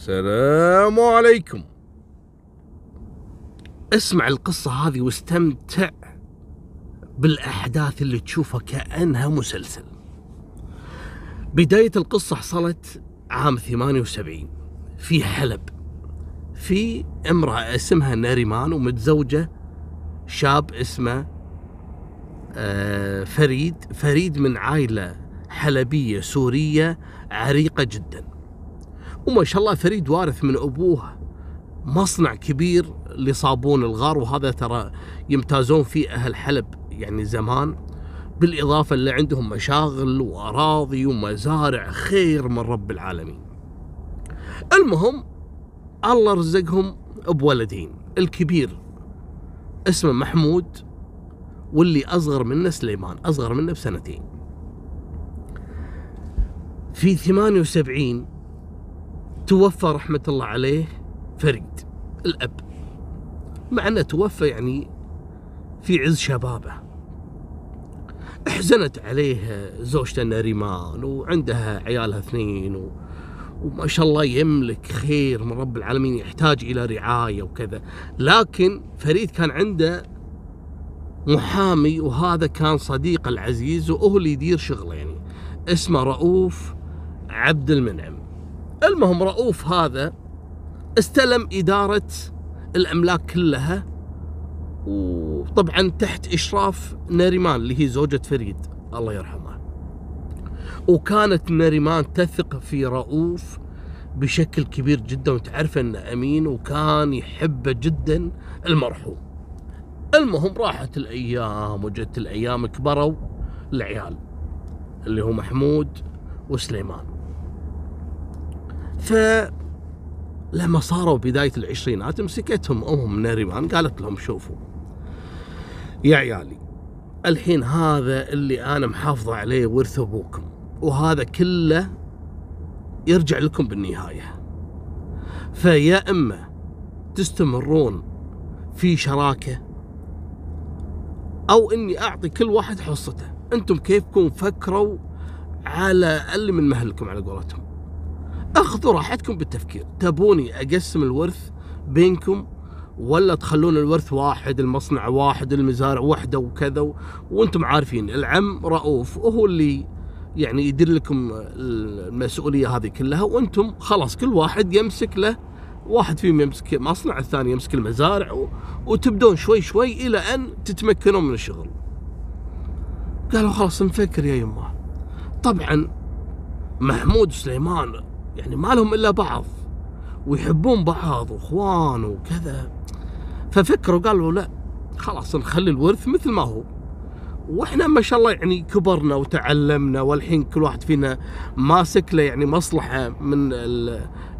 سلام عليكم اسمع القصة هذه واستمتع بالأحداث اللي تشوفها كأنها مسلسل بداية القصة حصلت عام 78 في حلب في امرأة اسمها ناريمان ومتزوجة شاب اسمه آه، فريد فريد من عائلة حلبية سورية عريقة جداً وما شاء الله فريد وارث من أبوه مصنع كبير لصابون الغار وهذا ترى يمتازون فيه أهل حلب يعني زمان بالإضافة اللي عندهم مشاغل وأراضي ومزارع خير من رب العالمين المهم الله رزقهم بولدين الكبير اسمه محمود واللي أصغر منه سليمان أصغر منه بسنتين في 78 توفى رحمة الله عليه فريد الأب مع أنه توفى يعني في عز شبابه احزنت عليه زوجته ناريمان وعندها عيالها اثنين و... وما شاء الله يملك خير من رب العالمين يحتاج إلى رعاية وكذا لكن فريد كان عنده محامي وهذا كان صديقه العزيز وهو اللي يدير شغله يعني اسمه رؤوف عبد المنعم المهم رؤوف هذا استلم إدارة الأملاك كلها وطبعا تحت إشراف ناريمان اللي هي زوجة فريد الله يرحمه وكانت ناريمان تثق في رؤوف بشكل كبير جدا وتعرف انه امين وكان يحبه جدا المرحوم المهم راحت الايام وجت الايام كبروا العيال اللي هو محمود وسليمان حتى لما صاروا بداية العشرينات مسكتهم أمهم من قالت لهم شوفوا يا عيالي الحين هذا اللي أنا محافظة عليه ورث أبوكم وهذا كله يرجع لكم بالنهاية فيا إما تستمرون في شراكة أو إني أعطي كل واحد حصته أنتم كيفكم فكروا على اللي من مهلكم على قولتهم اخذوا راحتكم بالتفكير تبوني اقسم الورث بينكم ولا تخلون الورث واحد المصنع واحد المزارع وحده وكذا وانتم عارفين العم رؤوف وهو اللي يعني يدير لكم المسؤوليه هذه كلها وانتم خلاص كل واحد يمسك له واحد فيهم يمسك مصنع الثاني يمسك المزارع وتبدون شوي شوي الى ان تتمكنون من الشغل قالوا خلاص نفكر يا يمه طبعا محمود سليمان يعني ما لهم الا بعض ويحبون بعض واخوان وكذا ففكروا قالوا لا خلاص نخلي الورث مثل ما هو واحنا ما شاء الله يعني كبرنا وتعلمنا والحين كل واحد فينا ماسك له يعني مصلحه من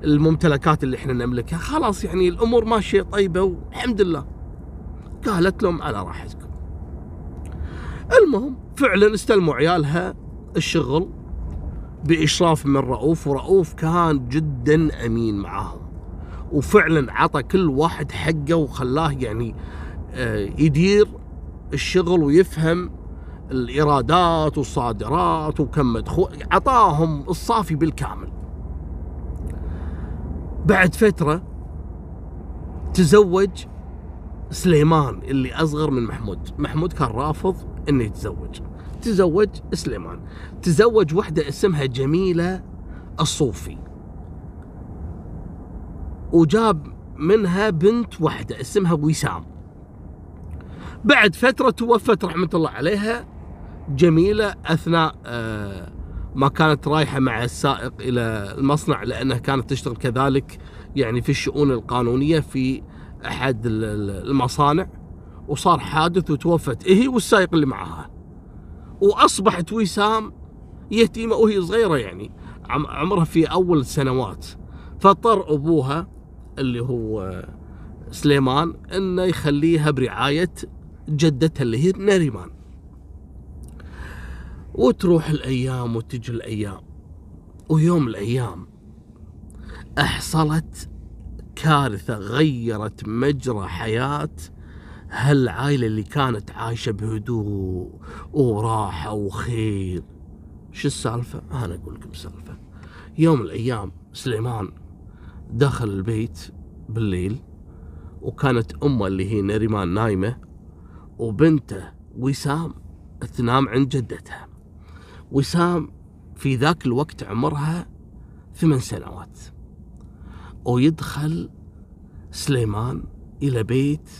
الممتلكات اللي احنا نملكها خلاص يعني الامور ماشيه طيبه والحمد لله قالت لهم على راحتكم المهم فعلا استلموا عيالها الشغل بإشراف من رؤوف ورؤوف كان جدا أمين معاهم وفعلا عطى كل واحد حقه وخلاه يعني آه، يدير الشغل ويفهم الإيرادات والصادرات وكم مدخول عطاهم الصافي بالكامل بعد فترة تزوج سليمان اللي أصغر من محمود محمود كان رافض أنه يتزوج تزوج سليمان تزوج وحدة اسمها جميلة الصوفي وجاب منها بنت وحدة اسمها وسام بعد فترة توفت رحمة الله عليها جميلة أثناء آه، ما كانت رايحة مع السائق إلى المصنع لأنها كانت تشتغل كذلك يعني في الشؤون القانونية في أحد المصانع وصار حادث وتوفت هي والسائق اللي معها واصبحت وسام يتيمه وهي صغيره يعني عمرها في اول سنوات فاضطر ابوها اللي هو سليمان انه يخليها برعايه جدتها اللي هي نريمان وتروح الايام وتجي الايام ويوم الايام احصلت كارثه غيرت مجرى حياه هالعائلة اللي كانت عايشة بهدوء وراحة وخير شو السالفة؟ أنا أقول لكم سالفة يوم من الأيام سليمان دخل البيت بالليل وكانت أمه اللي هي نريمان نايمة وبنته وسام تنام عند جدتها وسام في ذاك الوقت عمرها ثمان سنوات ويدخل سليمان إلى بيت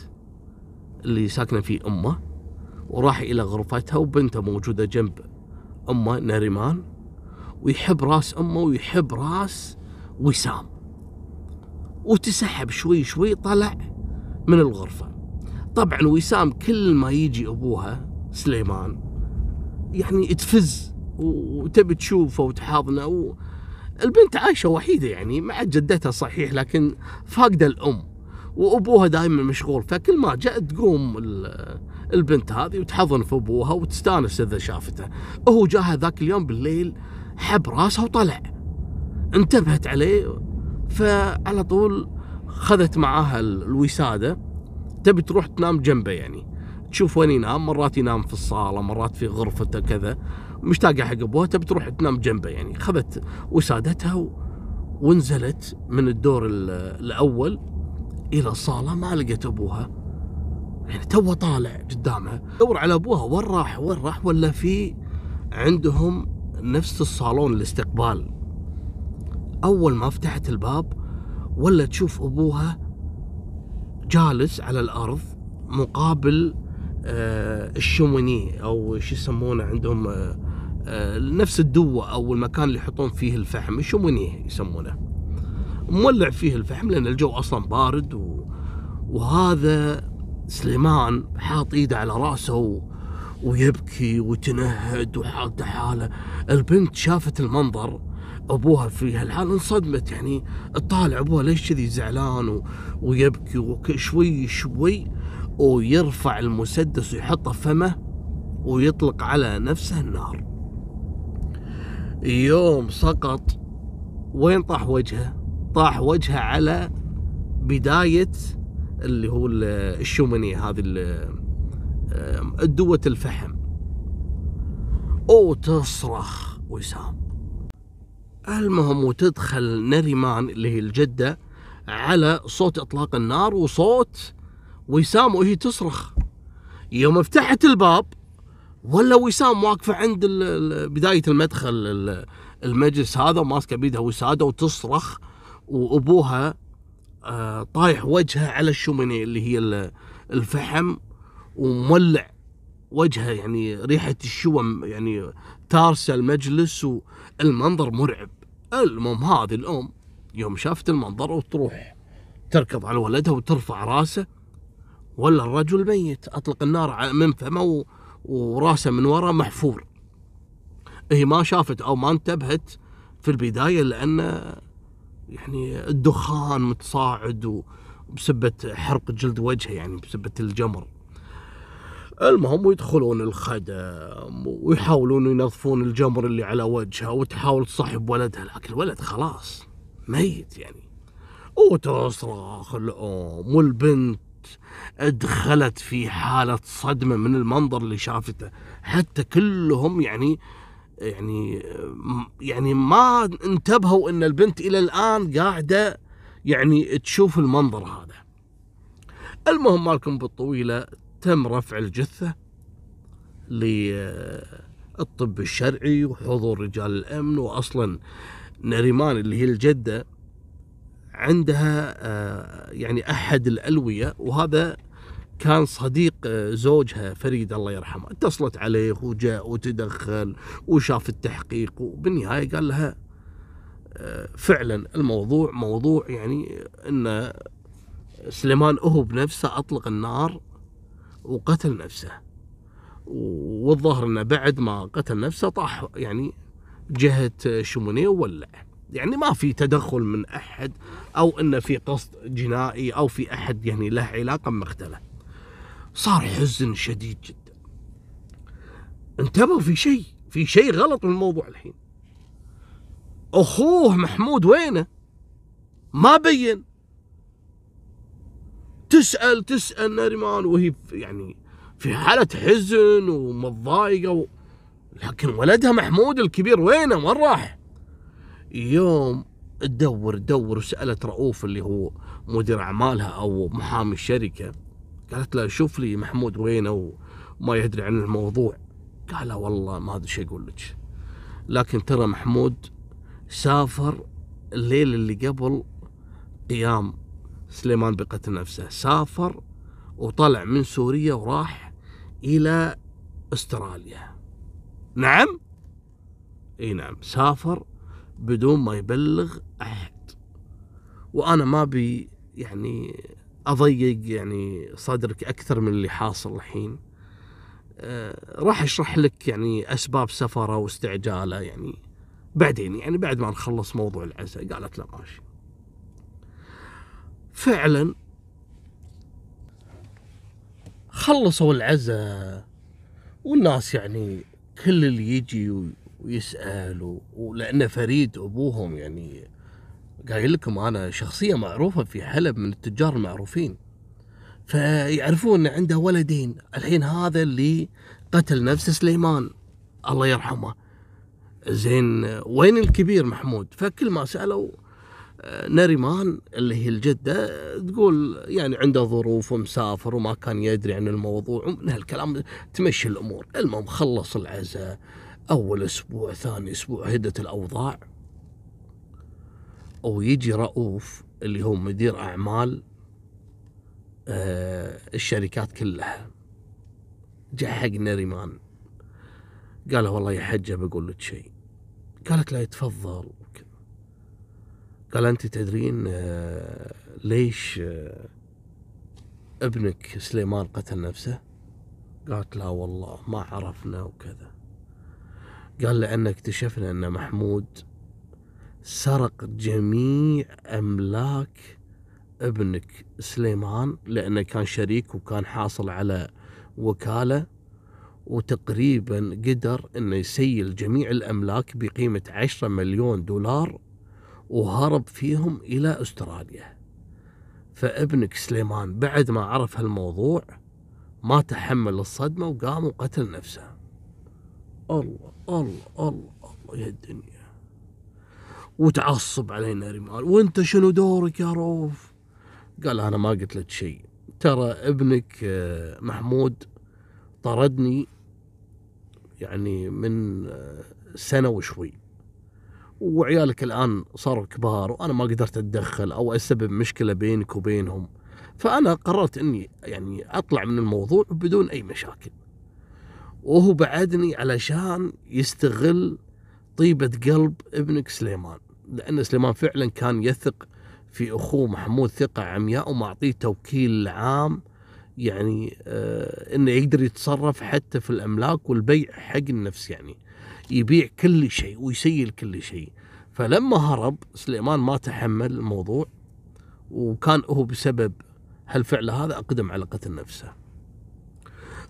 اللي ساكنة فيه أمه وراح إلى غرفتها وبنته موجودة جنب أمه ناريمان ويحب راس أمه ويحب راس وسام وتسحب شوي شوي طلع من الغرفة طبعا وسام كل ما يجي أبوها سليمان يعني تفز وتبي تشوفه وتحاضنه و... البنت عايشة وحيدة يعني مع جدتها صحيح لكن فاقدة الأم وابوها دائما مشغول فكل ما جاء تقوم البنت هذه وتحضن في ابوها وتستانس اذا شافته هو جاها ذاك اليوم بالليل حب راسها وطلع انتبهت عليه فعلى طول خذت معاها الوساده تبي تروح تنام جنبه يعني تشوف وين ينام مرات ينام في الصاله مرات في غرفته كذا مشتاقه حق ابوها تبي تروح تنام جنبه يعني خذت وسادتها و... ونزلت من الدور الاول الى الصاله ما لقت ابوها يعني توه طالع قدامها دور على ابوها وين راح وين راح ولا في عندهم نفس الصالون الاستقبال اول ما فتحت الباب ولا تشوف ابوها جالس على الارض مقابل آه الشوميني او شو يسمونه عندهم آه آه نفس الدوه او المكان اللي يحطون فيه الفحم الشوميني يسمونه مولع فيه الفحم لان الجو اصلا بارد و... وهذا سليمان حاط ايده على راسه و... ويبكي وتنهد وحاط حاله البنت شافت المنظر ابوها في هالحال انصدمت يعني تطالع ابوها ليش كذي زعلان و... ويبكي وشوي شوي ويرفع المسدس ويحطه فمه ويطلق على نفسه النار يوم سقط وين طاح وجهه طاح وجهه على بدايه اللي هو الشومينيه هذه دوة الفحم او تصرخ وسام المهم وتدخل نريمان اللي هي الجده على صوت اطلاق النار وصوت وسام وهي تصرخ يوم فتحت الباب ولا وسام واقفه عند بدايه المدخل المجلس هذا وماسكه بيدها وساده وتصرخ وابوها آه، طايح وجهه على الشوميني اللي هي الفحم ومولع وجهه يعني ريحه الشوم يعني تارسه المجلس والمنظر مرعب المهم هذه الام يوم شافت المنظر وتروح تركض على ولدها وترفع راسه ولا الرجل ميت اطلق النار من فمه وراسه من ورا محفور هي ما شافت او ما انتبهت في البدايه لان يعني الدخان متصاعد وبسبة حرق جلد وجهه يعني بسبة الجمر المهم ويدخلون الخدم ويحاولون ينظفون الجمر اللي على وجهه وتحاول تصاحب ولدها لكن الولد خلاص ميت يعني وتصرخ الأم والبنت ادخلت في حالة صدمة من المنظر اللي شافته حتى كلهم يعني يعني يعني ما انتبهوا ان البنت الى الان قاعده يعني تشوف المنظر هذا. المهم مالكم بالطويله تم رفع الجثه للطب الشرعي وحضور رجال الامن واصلا نريمان اللي هي الجده عندها آه، يعني احد الالويه وهذا كان صديق آه، زوجها فريد الله يرحمه اتصلت عليه وجاء وتدخل وشاف التحقيق وبالنهايه قال لها آه، فعلا الموضوع موضوع يعني ان سليمان هو بنفسه اطلق النار وقتل نفسه والظاهر انه بعد ما قتل نفسه طاح يعني جهه شمونيه وولع يعني ما في تدخل من احد او انه في قصد جنائي او في احد يعني له علاقه بمقتله صار حزن شديد جدا انتبهوا في شيء في شيء غلط بالموضوع الحين اخوه محمود وينه ما بين تسال تسال نريمان وهي يعني في حاله حزن ومتضايقه و... لكن ولدها محمود الكبير وينه وين راح يوم تدور تدور وسالت رؤوف اللي هو مدير اعمالها او محامي الشركه قالت له شوف لي محمود وينه وما يدري عن الموضوع قال والله ما ادري شو اقول لك لكن ترى محمود سافر الليل اللي قبل قيام سليمان بقتل نفسه سافر وطلع من سوريا وراح الى استراليا نعم اي نعم سافر بدون ما يبلغ احد وانا ما بي يعني اضيق يعني صدرك اكثر من اللي حاصل الحين أه راح اشرح لك يعني اسباب سفره واستعجاله يعني بعدين يعني بعد ما نخلص موضوع العزاء قالت له ماشي فعلا خلصوا العزاء والناس يعني كل اللي يجي ويسأل ولأنه فريد أبوهم يعني قايل لكم انا شخصيه معروفه في حلب من التجار المعروفين فيعرفون ان عنده ولدين الحين هذا اللي قتل نفس سليمان الله يرحمه زين وين الكبير محمود فكل ما سالوا آه، نريمان اللي هي الجدة تقول يعني عنده ظروف ومسافر وما كان يدري عن الموضوع ومن هالكلام تمشي الأمور المهم خلص العزاء أول أسبوع ثاني أسبوع هدت الأوضاع ويجي رؤوف اللي هو مدير اعمال آه، الشركات كلها جاء حق نريمان قال له والله يا حجه بقول لك شيء قالت له تفضل قال انت تدرين آه، ليش آه، ابنك سليمان قتل نفسه قالت لا والله ما عرفنا وكذا قال لان اكتشفنا ان محمود سرق جميع أملاك ابنك سليمان لأنه كان شريك وكان حاصل على وكالة وتقريبا قدر أنه يسيل جميع الأملاك بقيمة 10 مليون دولار وهرب فيهم إلى أستراليا فابنك سليمان بعد ما عرف هالموضوع ما تحمل الصدمة وقام وقتل نفسه الله الله الله, الله يا الدنيا وتعصب علينا رمال وانت شنو دورك يا روف قال انا ما قلت لك شيء ترى ابنك آه، محمود طردني يعني من آه، سنة وشوي وعيالك الآن صاروا كبار وأنا ما قدرت أتدخل أو أسبب مشكلة بينك وبينهم فأنا قررت أني يعني أطلع من الموضوع بدون أي مشاكل وهو بعدني علشان يستغل طيبة قلب ابنك سليمان لأن سليمان فعلا كان يثق في أخوه محمود ثقة عمياء ومعطيه توكيل عام يعني آه انه يقدر يتصرف حتى في الاملاك والبيع حق النفس يعني يبيع كل شيء ويسيل كل شيء فلما هرب سليمان ما تحمل الموضوع وكان هو بسبب هالفعل هذا اقدم على قتل نفسه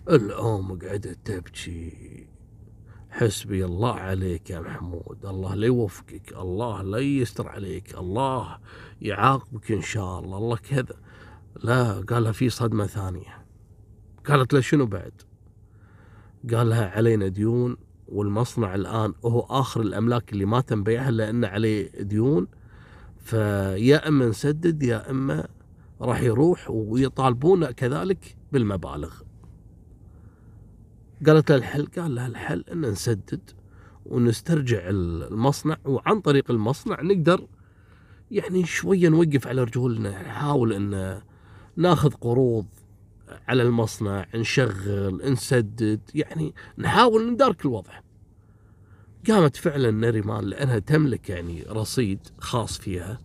الام قعدت تبكي حسبي الله عليك يا محمود الله لا يوفقك الله لا يستر عليك الله يعاقبك إن شاء الله الله كذا لا قالها في صدمة ثانية قالت له شنو بعد قال لها علينا ديون والمصنع الآن هو آخر الأملاك اللي ما تم بيعها لأن عليه ديون فيا إما نسدد يا إما راح يروح ويطالبون كذلك بالمبالغ قالت له الحل قال لها الحل ان نسدد ونسترجع المصنع وعن طريق المصنع نقدر يعني شويه نوقف على رجولنا نحاول ان ناخذ قروض على المصنع نشغل نسدد يعني نحاول ندارك الوضع قامت فعلا نريمان لانها تملك يعني رصيد خاص فيها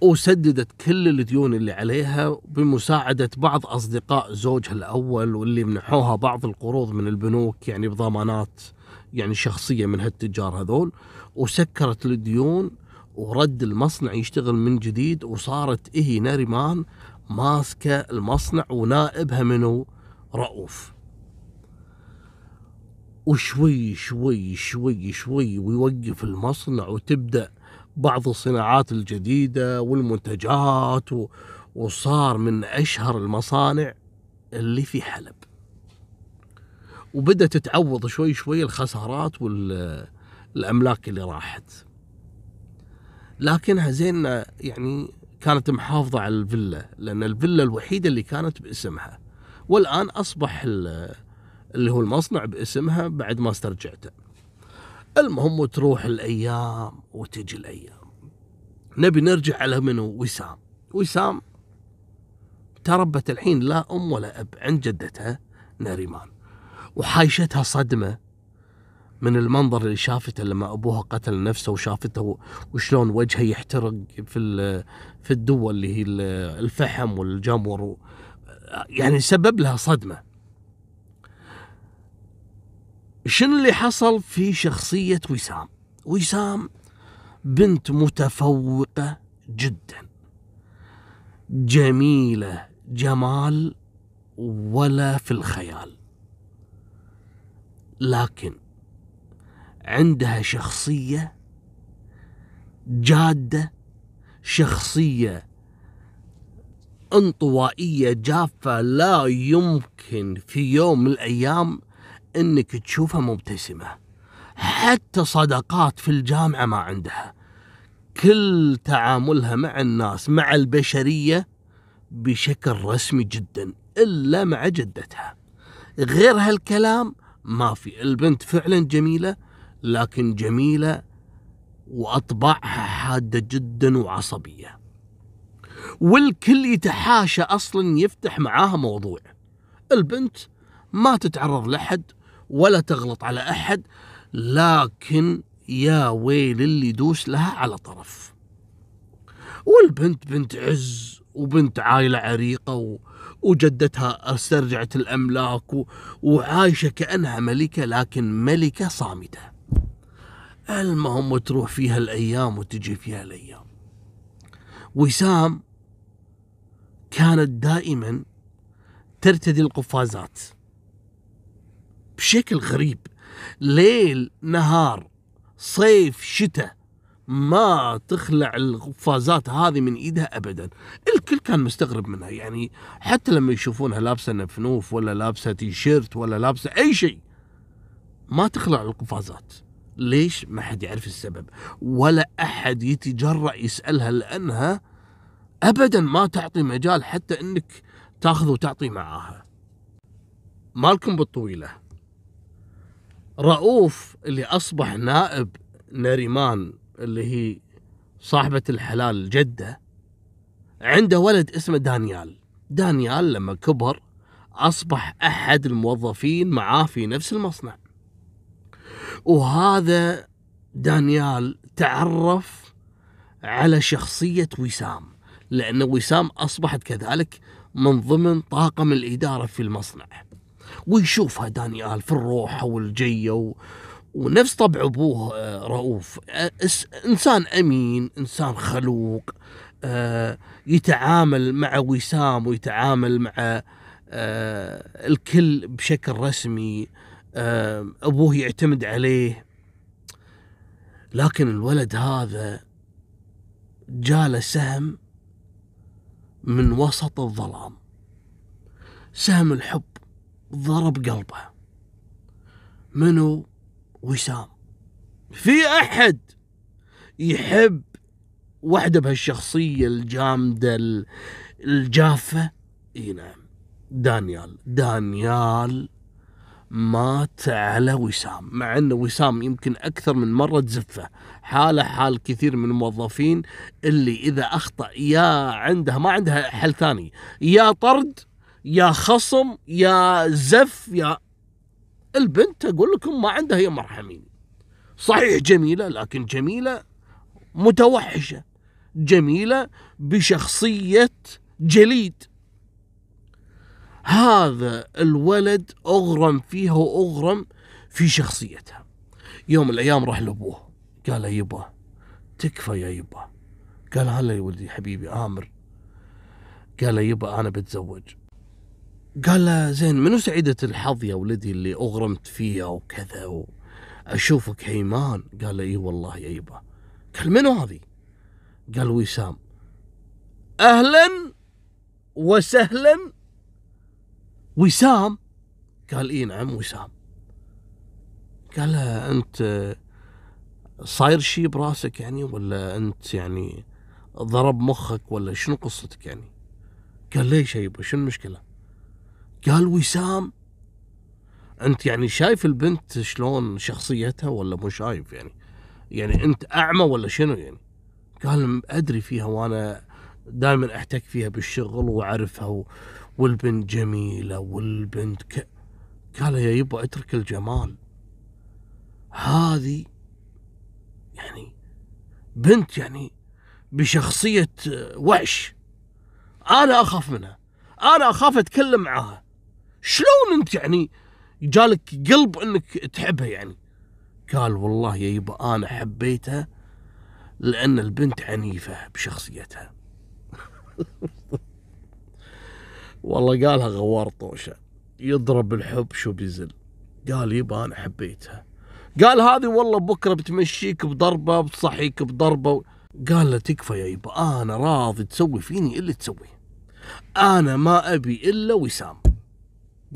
وسددت كل الديون اللي عليها بمساعدة بعض أصدقاء زوجها الأول واللي منحوها بعض القروض من البنوك يعني بضمانات يعني شخصية من هالتجار هذول وسكرت الديون ورد المصنع يشتغل من جديد وصارت إهي ناريمان ماسكة المصنع ونائبها منه رؤوف وشوي شوي شوي شوي ويوقف المصنع وتبدأ بعض الصناعات الجديدة والمنتجات وصار من أشهر المصانع اللي في حلب وبدأت تعوض شوي شوي الخسارات والأملاك اللي راحت لكنها زين يعني كانت محافظة على الفيلا لأن الفيلا الوحيدة اللي كانت باسمها والآن أصبح اللي هو المصنع باسمها بعد ما استرجعته المهم وتروح الايام وتجي الايام نبي نرجع على منو وسام وسام تربت الحين لا ام ولا اب عند جدتها ناريمان وحايشتها صدمه من المنظر اللي شافته لما ابوها قتل نفسه وشافته وشلون وجهه يحترق في في الدول اللي هي الفحم والجمر يعني سبب لها صدمه شنو اللي حصل في شخصية وسام وسام بنت متفوقة جدا جميلة جمال ولا في الخيال لكن عندها شخصية جادة شخصية انطوائية جافة لا يمكن في يوم من الأيام انك تشوفها مبتسمه حتى صداقات في الجامعه ما عندها كل تعاملها مع الناس مع البشريه بشكل رسمي جدا الا مع جدتها غير هالكلام ما في البنت فعلا جميله لكن جميله واطباعها حاده جدا وعصبيه والكل يتحاشى اصلا يفتح معاها موضوع البنت ما تتعرض لحد ولا تغلط على أحد لكن يا ويل اللي يدوس لها على طرف والبنت بنت عز وبنت عائلة عريقة و... وجدتها استرجعت الأملاك وعايشة كأنها ملكة لكن ملكة صامتة المهم تروح فيها الأيام وتجي فيها الأيام وسام كانت دائما ترتدي القفازات بشكل غريب ليل نهار صيف شتاء ما تخلع القفازات هذه من ايدها ابدا الكل كان مستغرب منها يعني حتى لما يشوفونها لابسه نفنوف ولا لابسه تيشيرت ولا لابسه اي شيء ما تخلع القفازات ليش ما حد يعرف السبب ولا احد يتجرأ يسألها لانها ابدا ما تعطي مجال حتى انك تاخذ وتعطي معاها مالكم بالطويله رؤوف اللي اصبح نائب نريمان اللي هي صاحبة الحلال جدة عنده ولد اسمه دانيال دانيال لما كبر أصبح أحد الموظفين معاه في نفس المصنع وهذا دانيال تعرف على شخصية وسام لأن وسام أصبحت كذلك من ضمن طاقم الإدارة في المصنع ويشوفها دانيال في الروحة والجية و... ونفس طبع أبوه آه، رؤوف آه، إنسان أمين إنسان خلوق آه، يتعامل مع وسام ويتعامل مع الكل بشكل رسمي أبوه يعتمد عليه لكن الولد هذا جاله سهم من وسط الظلام سهم الحب ضرب قلبه منو وسام في احد يحب وحده بهالشخصية الجامدة الجافة اي نعم دانيال دانيال مات على وسام مع أن وسام يمكن أكثر من مرة تزفه حاله حال كثير من الموظفين اللي إذا أخطأ يا عندها ما عندها حل ثاني يا طرد يا خصم يا زف يا البنت اقول لكم ما عندها يا مرحمين صحيح جميله لكن جميله متوحشه جميله بشخصيه جليد هذا الولد اغرم فيها واغرم في شخصيتها يوم من الايام راح لابوه قال له يبا تكفى يا يبا قال هلا يا ولدي حبيبي امر قال له يبا انا بتزوج قال له زين منو سعيدة الحظ يا ولدي اللي أغرمت فيها وكذا وأشوفك هيمان قال له إي والله يا يبا قال منو هذه قال وسام أهلا وسهلا وسام قال إي نعم وسام قال له أنت صاير شي براسك يعني ولا أنت يعني ضرب مخك ولا شنو قصتك يعني قال ليش يا يبا شنو المشكله قال وسام انت يعني شايف البنت شلون شخصيتها ولا مو شايف يعني يعني انت اعمى ولا شنو يعني قال ادري فيها وانا دائما احتك فيها بالشغل واعرفها والبنت جميله والبنت ك... قال يا يبا اترك الجمال هذه يعني بنت يعني بشخصيه وحش انا اخاف منها انا اخاف اتكلم معاها شلون انت يعني جالك قلب انك تحبها يعني قال والله يا يبا انا حبيتها لان البنت عنيفه بشخصيتها والله قالها غوار طوشه يضرب الحب شو بيزل قال يبا انا حبيتها قال هذه والله بكره بتمشيك بضربه بتصحيك بضربه قال له تكفى يا يبا انا راضي تسوي فيني اللي تسويه انا ما ابي الا وسام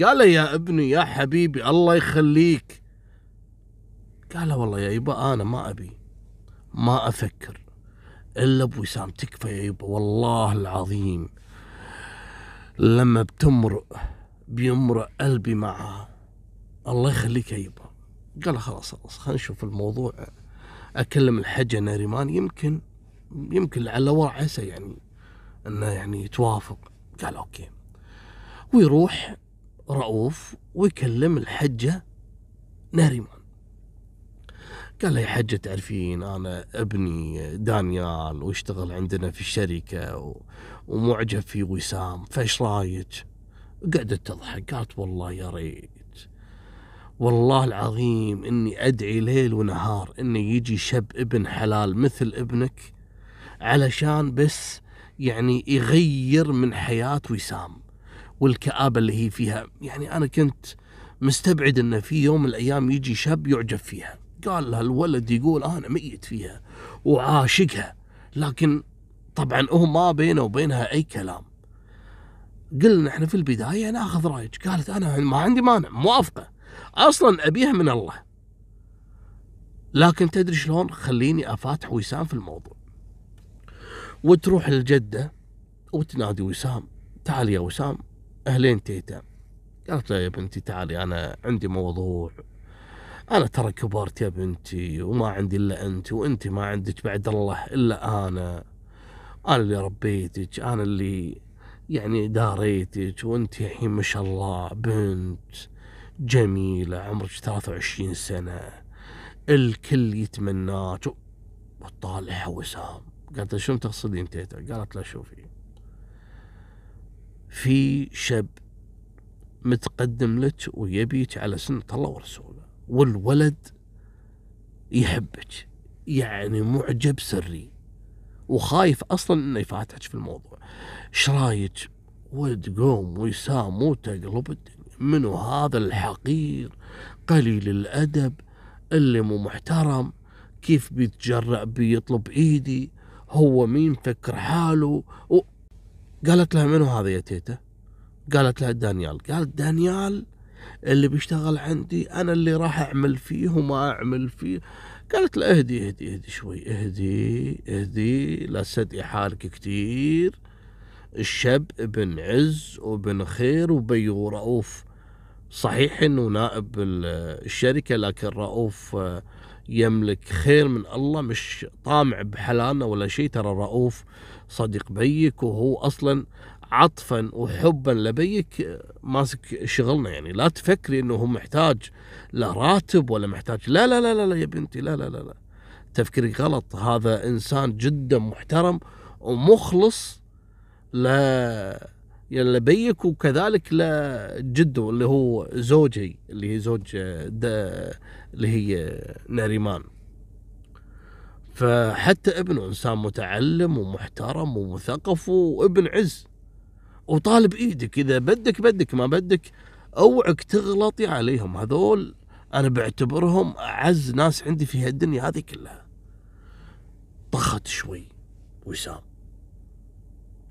قال له يا ابني يا حبيبي الله يخليك قال له والله يا يبا أنا ما أبي ما أفكر إلا بوسام تكفى يا يبا والله العظيم لما بتمرق بيمرق قلبي معها الله يخليك يا يبا قال خلاص خلاص خلينا نشوف الموضوع اكلم الحجه ناريمان يمكن يمكن على ورع عسى يعني انه يعني يتوافق قال اوكي ويروح رؤوف ويكلم الحجة ناريمان قال يا حجة تعرفين أنا ابني دانيال واشتغل عندنا في الشركة ومعجب في وسام فايش رايك قعدت تضحك قالت والله يا ريت والله العظيم اني ادعي ليل ونهار انه يجي شب ابن حلال مثل ابنك علشان بس يعني يغير من حياة وسام والكآبة اللي هي فيها يعني أنا كنت مستبعد أنه في يوم من الأيام يجي شاب يعجب فيها قال لها الولد يقول أنا ميت فيها وعاشقها لكن طبعا هو ما بينه وبينها أي كلام قلنا احنا في البداية ناخذ رايك قالت أنا ما عندي مانع موافقة أصلا أبيها من الله لكن تدري شلون خليني أفاتح وسام في الموضوع وتروح للجدة وتنادي وسام تعال يا وسام أهلين تيتا قالت له يا بنتي طيب تعالي أنا عندي موضوع أنا ترى كبرت يا بنتي وما عندي إلا أنت وأنت ما عندك بعد الله إلا أنا أنا اللي ربيتك أنا اللي يعني داريتك وأنت الحين ما شاء الله بنت جميلة عمرك 23 سنة الكل يتمناك وطالعها وسام قالت له شنو تقصدين تيتا قالت له شوفي في شاب متقدم لك ويبيك على سنة الله ورسوله والولد يحبك يعني معجب سري وخايف اصلا انه يفاتحك في الموضوع ايش رايك وتقوم ويسام وتقلب الدنيا منو هذا الحقير قليل الادب اللي مو محترم كيف بيتجرأ بيطلب ايدي هو مين فكر حاله قالت لها منو هذا يا تيتا قالت لها دانيال قالت دانيال اللي بيشتغل عندي انا اللي راح اعمل فيه وما اعمل فيه قالت له اهدي اهدي اهدي شوي اهدي اهدي لا تصدقي حالك كثير الشاب ابن عز وابن خير وبي ورؤوف صحيح انه نائب الشركه لكن رؤوف آه، يملك خير من الله مش طامع بحلالنا ولا شيء ترى رؤوف صديق بيك وهو اصلا عطفا وحبا لبيك ماسك شغلنا يعني لا تفكري انه هو محتاج لا راتب ولا محتاج لا لا لا لا, يا بنتي لا لا لا لا تفكيرك غلط هذا انسان جدا محترم ومخلص ل يعني لبيك وكذلك لجده اللي هو زوجي اللي هي زوج آه، اللي هي نريمان فحتى ابنه انسان متعلم ومحترم ومثقف وابن عز وطالب ايدك اذا بدك بدك ما بدك اوعك تغلطي عليهم هذول انا بعتبرهم اعز ناس عندي في هالدنيا هذه كلها طخت شوي وسام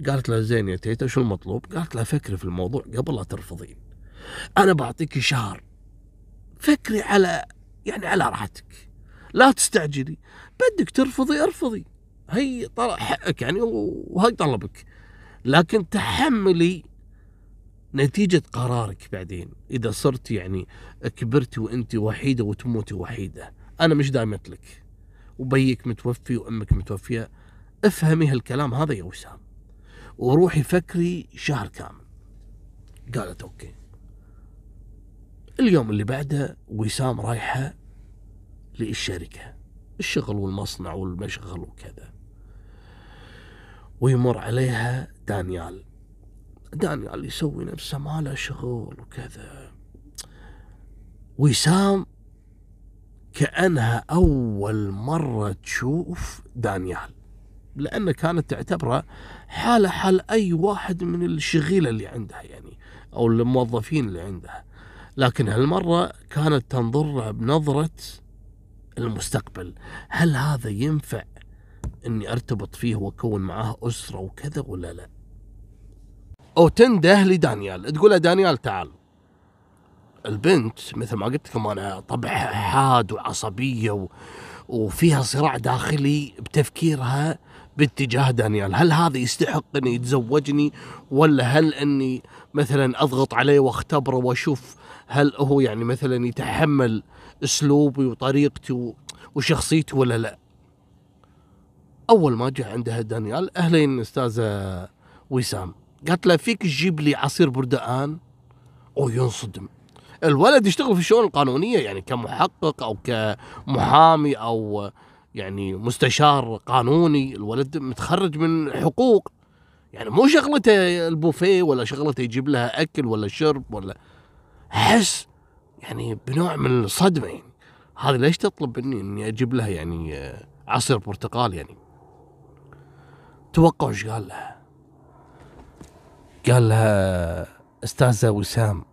قالت له زين يا تيتا شو المطلوب؟ قالت له فكري في الموضوع قبل لا ترفضين انا بعطيك شهر فكري على يعني على راحتك لا تستعجلي بدك ترفضي ارفضي هي طلع حقك يعني وهي طلبك لكن تحملي نتيجة قرارك بعدين إذا صرت يعني كبرتي وأنت وحيدة وتموتي وحيدة أنا مش دايمت لك وبيك متوفي وأمك متوفية افهمي هالكلام هذا يا وسام وروحي فكري شهر كامل قالت أوكي اليوم اللي بعده وسام رايحة للشركة الشغل والمصنع والمشغل وكذا ويمر عليها دانيال دانيال يسوي نفسه ما له شغل وكذا وسام كأنها أول مرة تشوف دانيال لأن كانت تعتبره حالة حال أي واحد من الشغيلة اللي عندها يعني أو الموظفين اللي عندها لكن هالمرة كانت تنظر بنظرة المستقبل هل هذا ينفع اني ارتبط فيه واكون معاه اسره وكذا ولا لا او تنده لدانيال تقول له دانيال تعال البنت مثل ما قلت لكم انا طبعها حاد وعصبيه و... وفيها صراع داخلي بتفكيرها باتجاه دانيال هل هذا يستحق اني يتزوجني ولا هل اني مثلا اضغط عليه واختبره واشوف هل هو يعني مثلا يتحمل اسلوبي وطريقتي وشخصيتي ولا لا اول ما جاء عندها دانيال اهلين استاذه وسام قالت له فيك تجيب لي عصير بردقان وينصدم الولد يشتغل في الشؤون القانونيه يعني كمحقق او كمحامي او يعني مستشار قانوني الولد متخرج من حقوق يعني مو شغلته البوفيه ولا شغلته يجيب لها اكل ولا شرب ولا حس يعني بنوع من الصدمه يعني هذه ليش تطلب مني اني اجيب لها يعني آه، عصير برتقال يعني توقعوا ايش قال لها قال لها استاذه وسام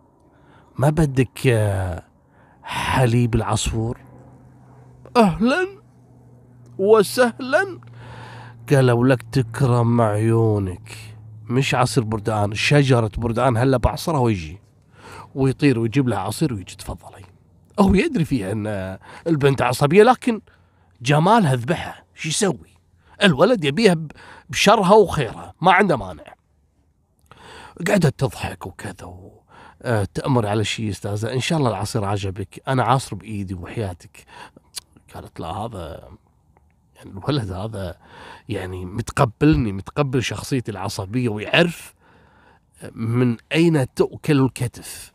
ما بدك آه، حليب العصفور اهلا وسهلا قالوا لك تكرم عيونك مش عصير بردان شجرة بردان هلا بعصرها ويجي ويطير ويجيب لها عصير ويجي تفضلي هو يدري فيها ان البنت عصبيه لكن جمالها ذبحها شو يسوي الولد يبيها بشرها وخيرها ما عنده مانع قعدت تضحك وكذا و... آه، تأمر على شيء استاذة إن شاء الله العصير عجبك أنا عاصر بإيدي وحياتك قالت لا هذا يعني الولد هذا يعني متقبلني متقبل شخصيتي العصبية ويعرف من أين تؤكل الكتف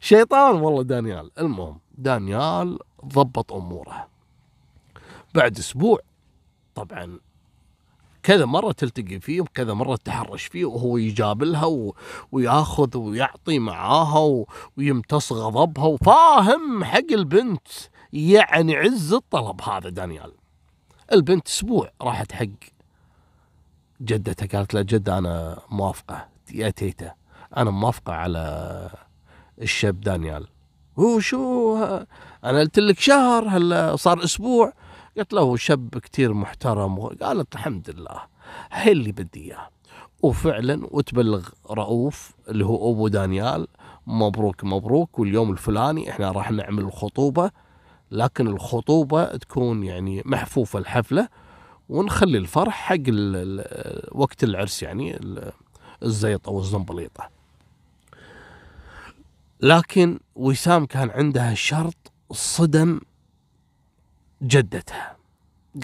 شيطان والله دانيال المهم دانيال ضبط اموره بعد اسبوع طبعا كذا مره تلتقي فيه وكذا مره تحرش فيه وهو يجابلها و... وياخذ ويعطي معاها و... ويمتص غضبها وفاهم حق البنت يعني عز الطلب هذا دانيال البنت اسبوع راحت حق جدتها قالت لها جده انا موافقه يا تيتا انا موافقه على الشاب دانيال هو شو انا قلت لك شهر هلا صار اسبوع قلت له شاب كثير محترم قالت الحمد لله هي اللي بدي اياه وفعلا وتبلغ رؤوف اللي هو ابو دانيال مبروك مبروك واليوم الفلاني احنا راح نعمل الخطوبه لكن الخطوبه تكون يعني محفوفه الحفله ونخلي الفرح حق وقت العرس يعني الزيط او الزنبليطه لكن وسام كان عندها شرط صدم جدتها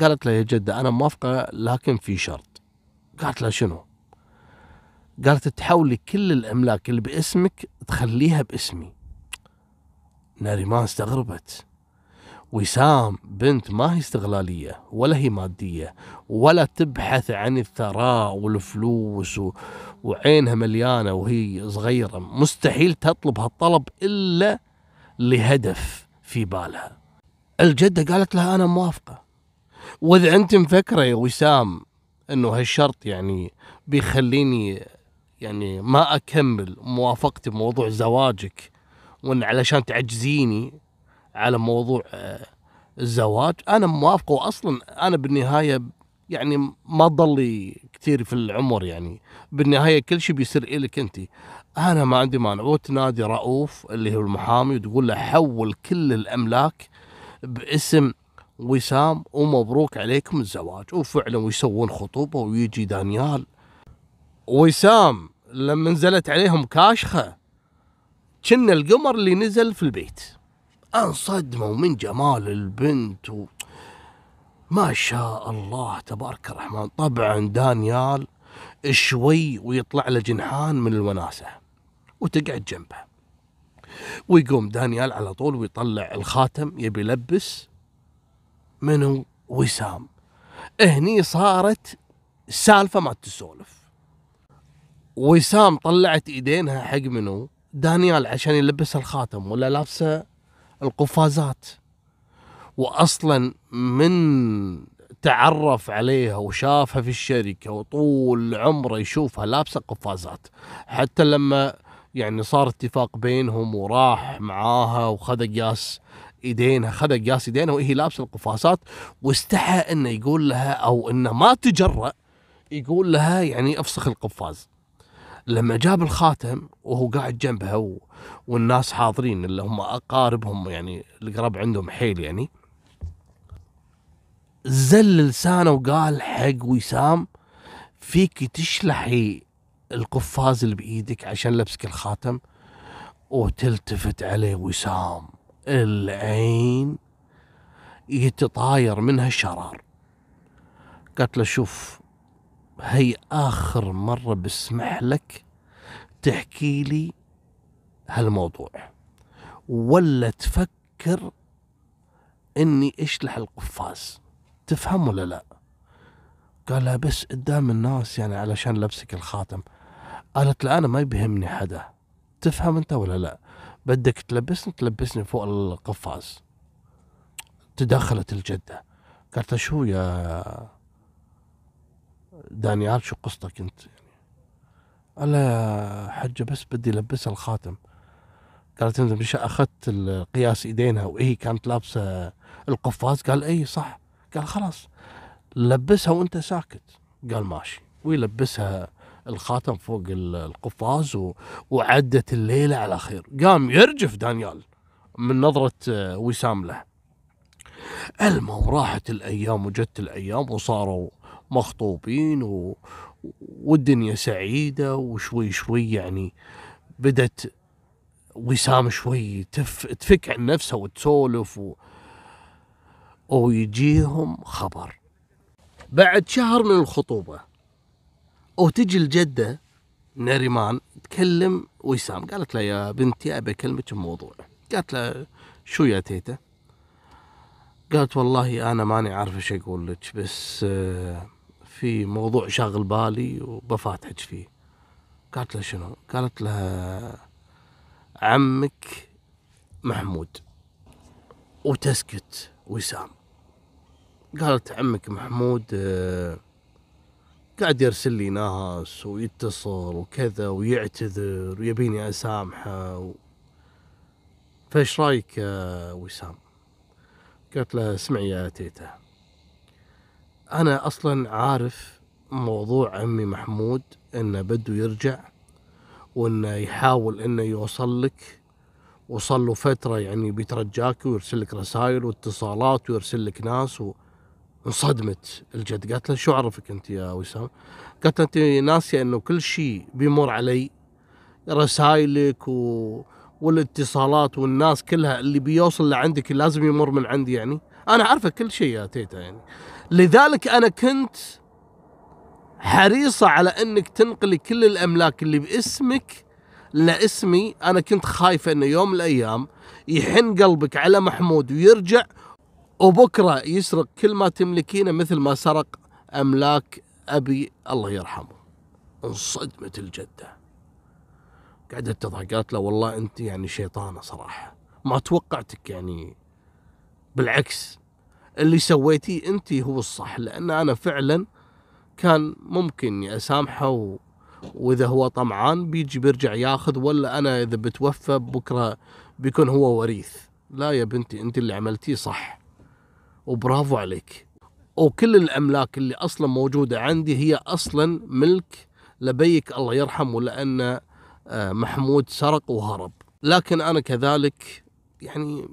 قالت له يا جدة أنا موافقة لكن في شرط قالت له شنو قالت تحولي كل الأملاك اللي باسمك تخليها باسمي ناريمان استغربت وسام بنت ما هي استغلالية ولا هي مادية ولا تبحث عن الثراء والفلوس وعينها مليانة وهي صغيرة مستحيل تطلب هالطلب إلا لهدف في بالها الجدة قالت لها أنا موافقة وإذا أنت مفكرة يا وسام أنه هالشرط يعني بيخليني يعني ما أكمل موافقتي بموضوع زواجك وأن علشان تعجزيني على موضوع آه، الزواج انا موافقه واصلا انا بالنهايه يعني ما ضلي كثير في العمر يعني بالنهايه كل شيء بيصير إلك انت انا ما عندي مانع وتنادي رؤوف اللي هو المحامي وتقول له حول كل الاملاك باسم وسام ومبروك عليكم الزواج وفعلا ويسوون خطوبه ويجي دانيال وسام لما نزلت عليهم كاشخه كنا القمر اللي نزل في البيت انصدموا من جمال البنت و... ما شاء الله تبارك الرحمن طبعا دانيال شوي ويطلع له جنحان من الوناسة وتقعد جنبه ويقوم دانيال على طول ويطلع الخاتم يبي يلبس منو وسام هني صارت السالفة ما تسولف وسام طلعت ايدينها حق منو دانيال عشان يلبس الخاتم ولا لابسه القفازات واصلا من تعرف عليها وشافها في الشركه وطول عمره يشوفها لابسه قفازات حتى لما يعني صار اتفاق بينهم وراح معاها وخذ قياس ايدينها خذ قياس ايدينها وهي لابسه القفازات واستحى انه يقول لها او انه ما تجرأ يقول لها يعني افسخ القفاز لما جاب الخاتم وهو قاعد جنبها و... والناس حاضرين اللي هم اقاربهم يعني القراب عندهم حيل يعني زل لسانه وقال حق وسام فيك تشلحي القفاز اللي بايدك عشان لبسك الخاتم وتلتفت عليه وسام العين يتطاير منها الشرار قالت له شوف هي آخر مرة بسمح لك تحكي لي هالموضوع ولا تفكر اني اشلح القفاز تفهم ولا لا قال لا بس قدام الناس يعني علشان لبسك الخاتم قالت لا انا ما يبهمني حدا تفهم انت ولا لا بدك تلبسني تلبسني فوق القفاز تدخلت الجدة قالت شو يا داني عارف شو قصتك انت قال يا حجة بس بدي لبسها الخاتم قالت انت مش اخذت القياس ايدينها وهي كانت لابسه القفاز قال اي صح قال خلاص لبسها وانت ساكت قال ماشي ويلبسها الخاتم فوق القفاز و... وعدت الليله على خير قام يرجف دانيال من نظره آه، وسام له المهم راحت الايام وجت الايام وصاروا مخطوبين و... والدنيا سعيدة وشوي شوي يعني بدت وسام شوي تف... تفك عن نفسها وتسولف و... ويجيهم خبر بعد شهر من الخطوبة وتجي الجدة نريمان تكلم وسام قالت له يا بنتي أبي أكلمك بموضوع قالت له شو يا تيتا قالت والله أنا ماني عارفة شو أقول لك بس آه في موضوع شاغل بالي وبفاتحك فيه قالت له شنو قالت له عمك محمود وتسكت وسام قالت عمك محمود آه، قاعد يرسل لي ناس ويتصل وكذا ويعتذر ويبيني اسامحه و... فايش رايك يا وسام؟ قالت له اسمعي يا تيته انا اصلا عارف موضوع عمي محمود انه بده يرجع وانه يحاول انه يوصل لك وصل له فترة يعني بيترجاك ويرسل لك رسائل واتصالات ويرسل لك ناس و... انصدمت الجد قالت له شو عرفك انت يا وسام؟ قالت انت ناسيه انه كل شيء بيمر علي رسائلك و... والاتصالات والناس كلها اللي بيوصل لعندك لازم يمر من عندي يعني انا عارفه كل شيء يا تيتا يعني لذلك انا كنت حريصه على انك تنقلي كل الاملاك اللي باسمك لاسمي انا كنت خايفه انه يوم من الايام يحن قلبك على محمود ويرجع وبكره يسرق كل ما تملكينه مثل ما سرق املاك ابي الله يرحمه انصدمت الجده قعدت تضحك قالت له والله انت يعني شيطانه صراحه ما توقعتك يعني بالعكس اللي سويتيه انت هو الصح لان انا فعلا كان ممكن اسامحه يعني واذا هو طمعان بيجي بيرجع ياخذ ولا انا اذا بتوفى بكره بيكون هو وريث لا يا بنتي انت اللي عملتيه صح وبرافو عليك وكل الاملاك اللي اصلا موجوده عندي هي اصلا ملك لبيك الله يرحمه لان آه، محمود سرق وهرب لكن انا كذلك يعني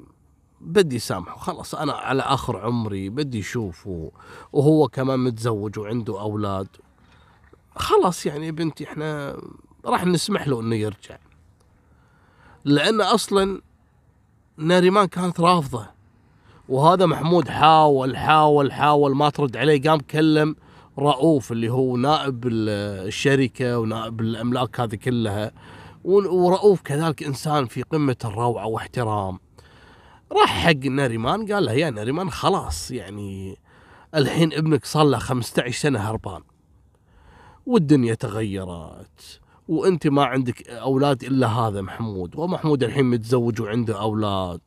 بدي سامحه خلاص انا على اخر عمري بدي اشوفه وهو كمان متزوج وعنده اولاد خلاص يعني بنتي احنا راح نسمح له انه يرجع لان اصلا ناريمان كانت رافضه وهذا محمود حاول حاول حاول ما ترد عليه قام كلم رؤوف اللي هو نائب الشركه ونائب الاملاك هذه كلها ورؤوف كذلك انسان في قمه الروعه واحترام راح حق ناريمان قال له يا ناريمان خلاص يعني الحين ابنك صار له 15 سنه هربان والدنيا تغيرت وانت ما عندك اولاد الا هذا محمود ومحمود الحين متزوج وعنده اولاد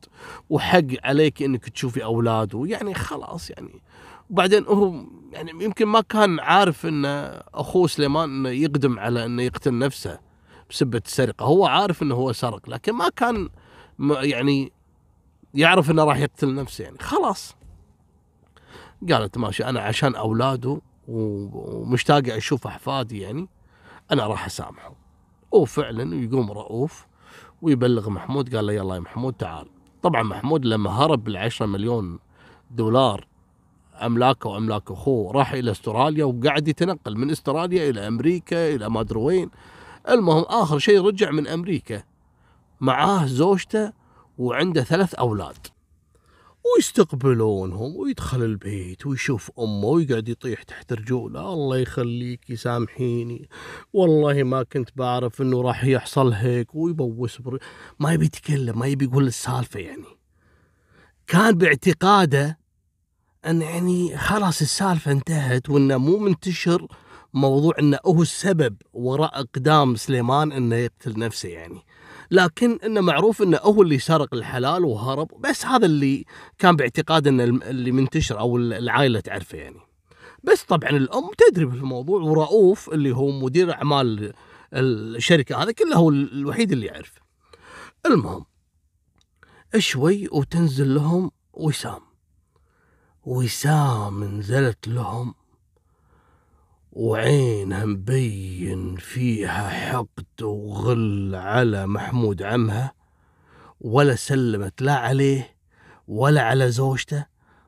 وحق عليك انك تشوفي اولاده يعني خلاص يعني وبعدين هو يعني يمكن ما كان عارف ان اخوه سليمان انه يقدم على انه يقتل نفسه بسبه السرقه هو عارف انه هو سرق لكن ما كان يعني يعرف انه راح يقتل نفسه يعني خلاص قالت ماشي انا عشان اولاده ومشتاق اشوف احفادي يعني انا راح اسامحه وفعلا يقوم رؤوف ويبلغ محمود قال له يلا يا محمود تعال طبعا محمود لما هرب بال مليون دولار املاكه واملاك اخوه راح الى استراليا وقعد يتنقل من استراليا الى امريكا الى ما ادري وين المهم اخر شيء رجع من امريكا معاه زوجته وعنده ثلاث أولاد ويستقبلونهم ويدخل البيت ويشوف امه ويقعد يطيح تحت رجوله الله يخليك سامحيني والله ما كنت بعرف انه راح يحصل هيك ويبوس بري ما يبي يتكلم ما يبي يقول السالفه يعني كان باعتقاده ان يعني خلاص السالفه انتهت وانه مو منتشر موضوع انه هو السبب وراء اقدام سليمان انه يقتل نفسه يعني لكن انه معروف انه هو اللي سرق الحلال وهرب بس هذا اللي كان باعتقاد ان اللي منتشر او العائله تعرفه يعني بس طبعا الام تدري بالموضوع ورؤوف اللي هو مدير اعمال الشركه هذا كله هو الوحيد اللي يعرف المهم شوي وتنزل لهم وسام وسام نزلت لهم وعينها مبين فيها حقد وغل على محمود عمها ولا سلمت لا عليه ولا على زوجته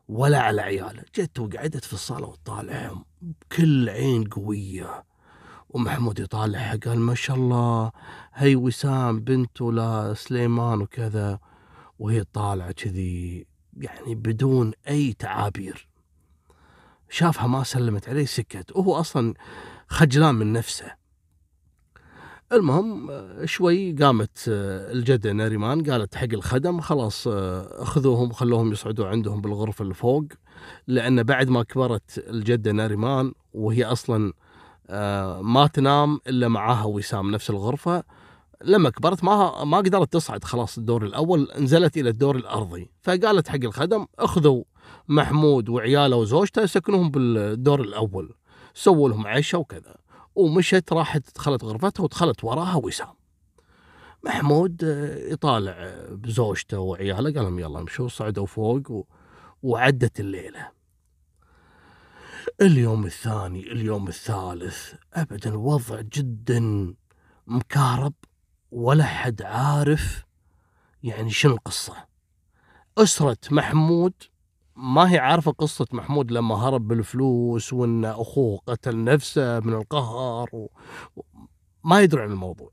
ولا على عياله جت وقعدت في الصالة وتطالعهم بكل عين قوية ومحمود يطالعها قال ما شاء الله هي وسام بنته لسليمان وكذا وهي طالعة كذي يعني بدون أي تعابير شافها ما سلمت عليه سكت وهو أصلا خجلان من نفسه المهم شوي قامت الجدة ناريمان قالت حق الخدم خلاص خذوهم خلوهم يصعدوا عندهم بالغرفة اللي فوق لأن بعد ما كبرت الجدة ناريمان وهي أصلا آه، ما تنام إلا معاها وسام نفس الغرفة لما كبرت ما ما قدرت تصعد خلاص الدور الاول نزلت الى الدور الارضي فقالت حق الخدم اخذوا محمود وعياله وزوجته سكنوهم بالدور الاول سووا لهم عشاء وكذا ومشت راحت دخلت غرفتها ودخلت وراها وسام محمود آه، يطالع آه، بزوجته وعياله قال لهم يلا امشوا صعدوا فوق و... وعدت الليله اليوم الثاني اليوم الثالث ابدا وضع جدا مكارب ولا حد عارف يعني شنو القصه اسره محمود ما هي عارفه قصه محمود لما هرب بالفلوس وان اخوه قتل نفسه من القهر و... ما يدري عن الموضوع.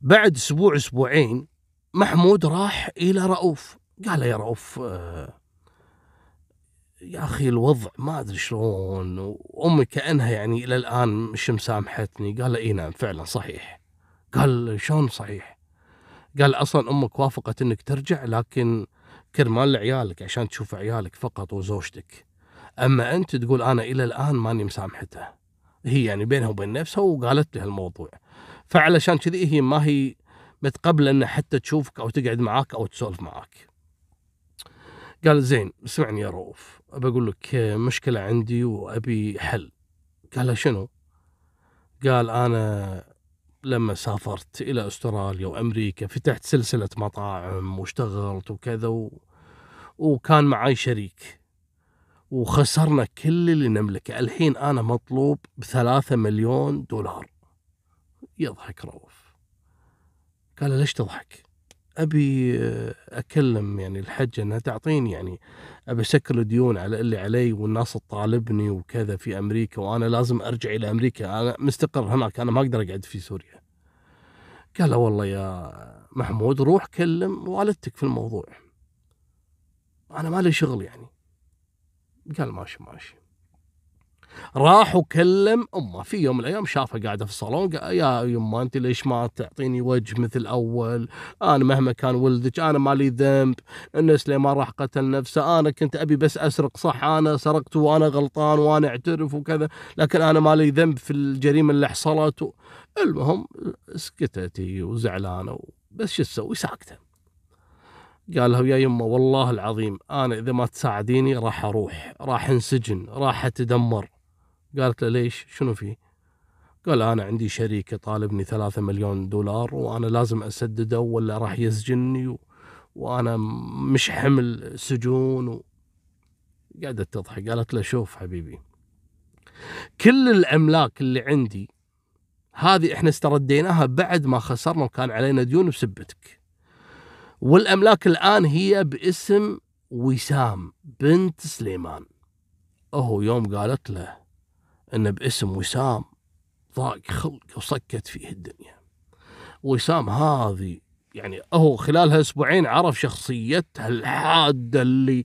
بعد اسبوع اسبوعين محمود راح الى رؤوف قال له يا رؤوف آه، يا اخي الوضع ما ادري شلون وامي كانها يعني الى الان مش مسامحتني قال له اي نعم فعلا صحيح قال شلون صحيح قال اصلا امك وافقت انك ترجع لكن كرمال عيالك عشان تشوف عيالك فقط وزوجتك اما انت تقول انا الى الان ماني مسامحتها هي يعني بينها وبين نفسها وقالت له الموضوع فعلشان كذي هي ما هي متقبله أنه حتى تشوفك او تقعد معاك او تسولف معاك قال زين اسمعني يا رؤوف بقول لك مشكله عندي وابي حل قال شنو قال انا لما سافرت إلى أستراليا وأمريكا فتحت سلسلة مطاعم واشتغلت وكذا و... وكان معاي شريك وخسرنا كل اللي نملكه الحين أنا مطلوب بثلاثة مليون دولار يضحك رؤوف قال ليش تضحك ابي اكلم يعني الحجه انها تعطيني يعني ابي اشكل ديون على اللي علي والناس تطالبني وكذا في امريكا وانا لازم ارجع الى امريكا انا مستقر هناك انا ما اقدر اقعد في سوريا. قال والله يا محمود روح كلم والدتك في الموضوع. انا ما لي شغل يعني. قال ماشي ماشي. راح وكلم امه في يوم من الايام شافها قاعده في الصالون قال يا يما انت ليش ما تعطيني وجه مثل اول؟ انا مهما كان ولدك انا مالي ذنب، ان سليمان راح قتل نفسه، انا كنت ابي بس اسرق صح انا سرقت وانا غلطان وانا اعترف وكذا، لكن انا مالي ذنب في الجريمه اللي حصلت و... المهم سكتت هي وزعلانه بس شو تسوي ساكته. قال له يا يمه والله العظيم انا اذا ما تساعديني راح اروح، راح انسجن، راح اتدمر. قالت له ليش شنو فيه قال أنا عندي شريك طالبني ثلاثة مليون دولار وأنا لازم أسدده ولا راح يسجنني و... وأنا مش حمل سجون و... قعدت تضحك قالت له شوف حبيبي كل الأملاك اللي عندي هذه احنا استرديناها بعد ما خسرنا وكان علينا ديون بسبتك والأملاك الآن هي باسم وسام بنت سليمان أهو يوم قالت له أن باسم وسام ضاق خلقه وصكت فيه الدنيا وسام هذه يعني هو خلال هالاسبوعين عرف شخصيتها الحاده اللي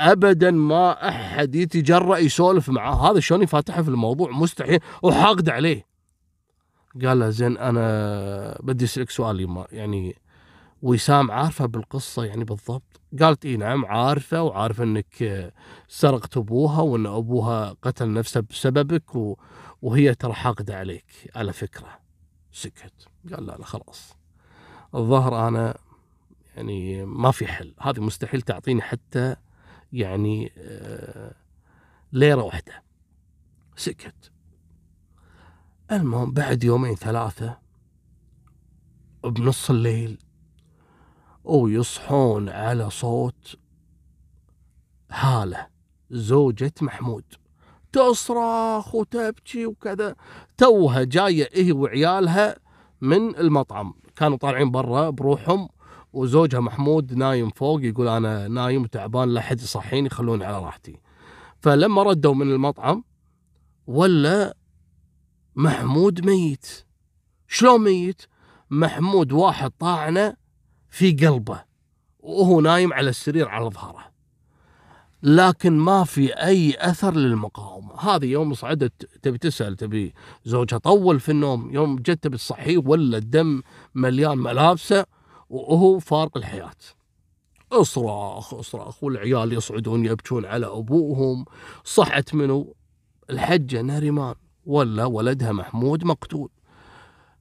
ابدا ما احد يتجرأ يسولف معاه هذا شلون يفاتحه في الموضوع مستحيل وحاقد عليه قال له زين انا بدي اسالك سؤال يما يعني وسام عارفه بالقصه يعني بالضبط؟ قالت اي نعم عارفه وعارفه انك آه، سرقت ابوها وان ابوها قتل نفسه بسببك و... وهي ترى حاقده عليك على فكره. سكت قال لا لا خلاص الظهر انا يعني ما في حل هذه مستحيل تعطيني حتى يعني آه، ليره واحده سكت المهم بعد يومين ثلاثه بنص الليل ويصحون على صوت هالة زوجة محمود تصرخ وتبكي وكذا توها جاية إيه وعيالها من المطعم كانوا طالعين برا بروحهم وزوجها محمود نايم فوق يقول أنا نايم وتعبان لا حد يصحيني خلوني على راحتي فلما ردوا من المطعم ولا محمود ميت شلون ميت محمود واحد طاعنه في قلبه وهو نايم على السرير على ظهره لكن ما في اي اثر للمقاومه، هذه يوم صعدت تبي تسال تبي زوجها طول في النوم، يوم جت تبي تصحيه ولا الدم مليان ملابسه وهو فارق الحياه. اصرخ اصرخ والعيال يصعدون يبكون على ابوهم، صحت منه الحجه نريمان ولا ولدها محمود مقتول.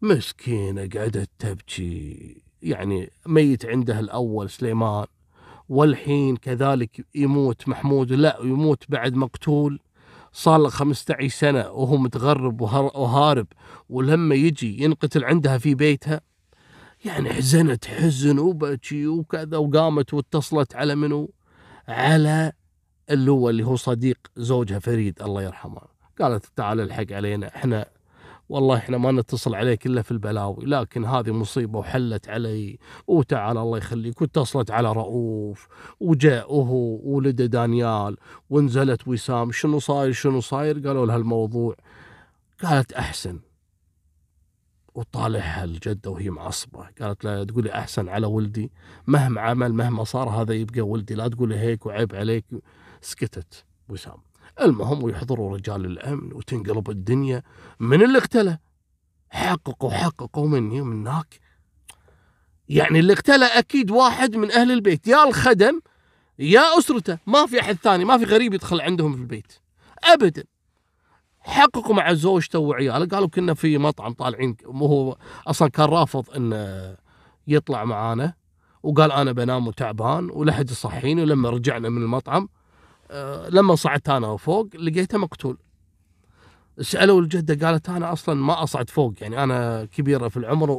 مسكينه قعدت تبكي يعني ميت عنده الأول سليمان والحين كذلك يموت محمود لا يموت بعد مقتول صار له 15 سنة وهو متغرب وهارب ولما يجي ينقتل عندها في بيتها يعني حزنت حزن وبكي وكذا وقامت واتصلت على منو على اللي هو اللي هو صديق زوجها فريد الله يرحمه قالت تعال الحق علينا احنا والله احنا ما نتصل عليك الا في البلاوي لكن هذه مصيبه وحلت علي وتعال الله يخليك واتصلت على رؤوف وجاء وهو ولد دانيال ونزلت وسام شنو صاير شنو صاير قالوا لها الموضوع قالت احسن وطالعها الجده وهي معصبه قالت لا تقولي احسن على ولدي مهما عمل مهما صار هذا يبقى ولدي لا تقولي هيك وعيب عليك سكتت وسام المهم ويحضروا رجال الأمن وتنقلب الدنيا من اللي اقتله حققوا حققوا مني ومن هناك يعني اللي اقتلى أكيد واحد من أهل البيت يا الخدم يا أسرته ما في أحد ثاني ما في غريب يدخل عندهم في البيت أبدا حققوا مع زوجته وعياله قالوا كنا في مطعم طالعين مو هو أصلا كان رافض أن يطلع معانا وقال أنا بنام وتعبان ولا يصحيني ولما رجعنا من المطعم آه، لما صعدت انا فوق لقيته مقتول سالوا الجده قالت انا اصلا ما اصعد فوق يعني انا كبيره في العمر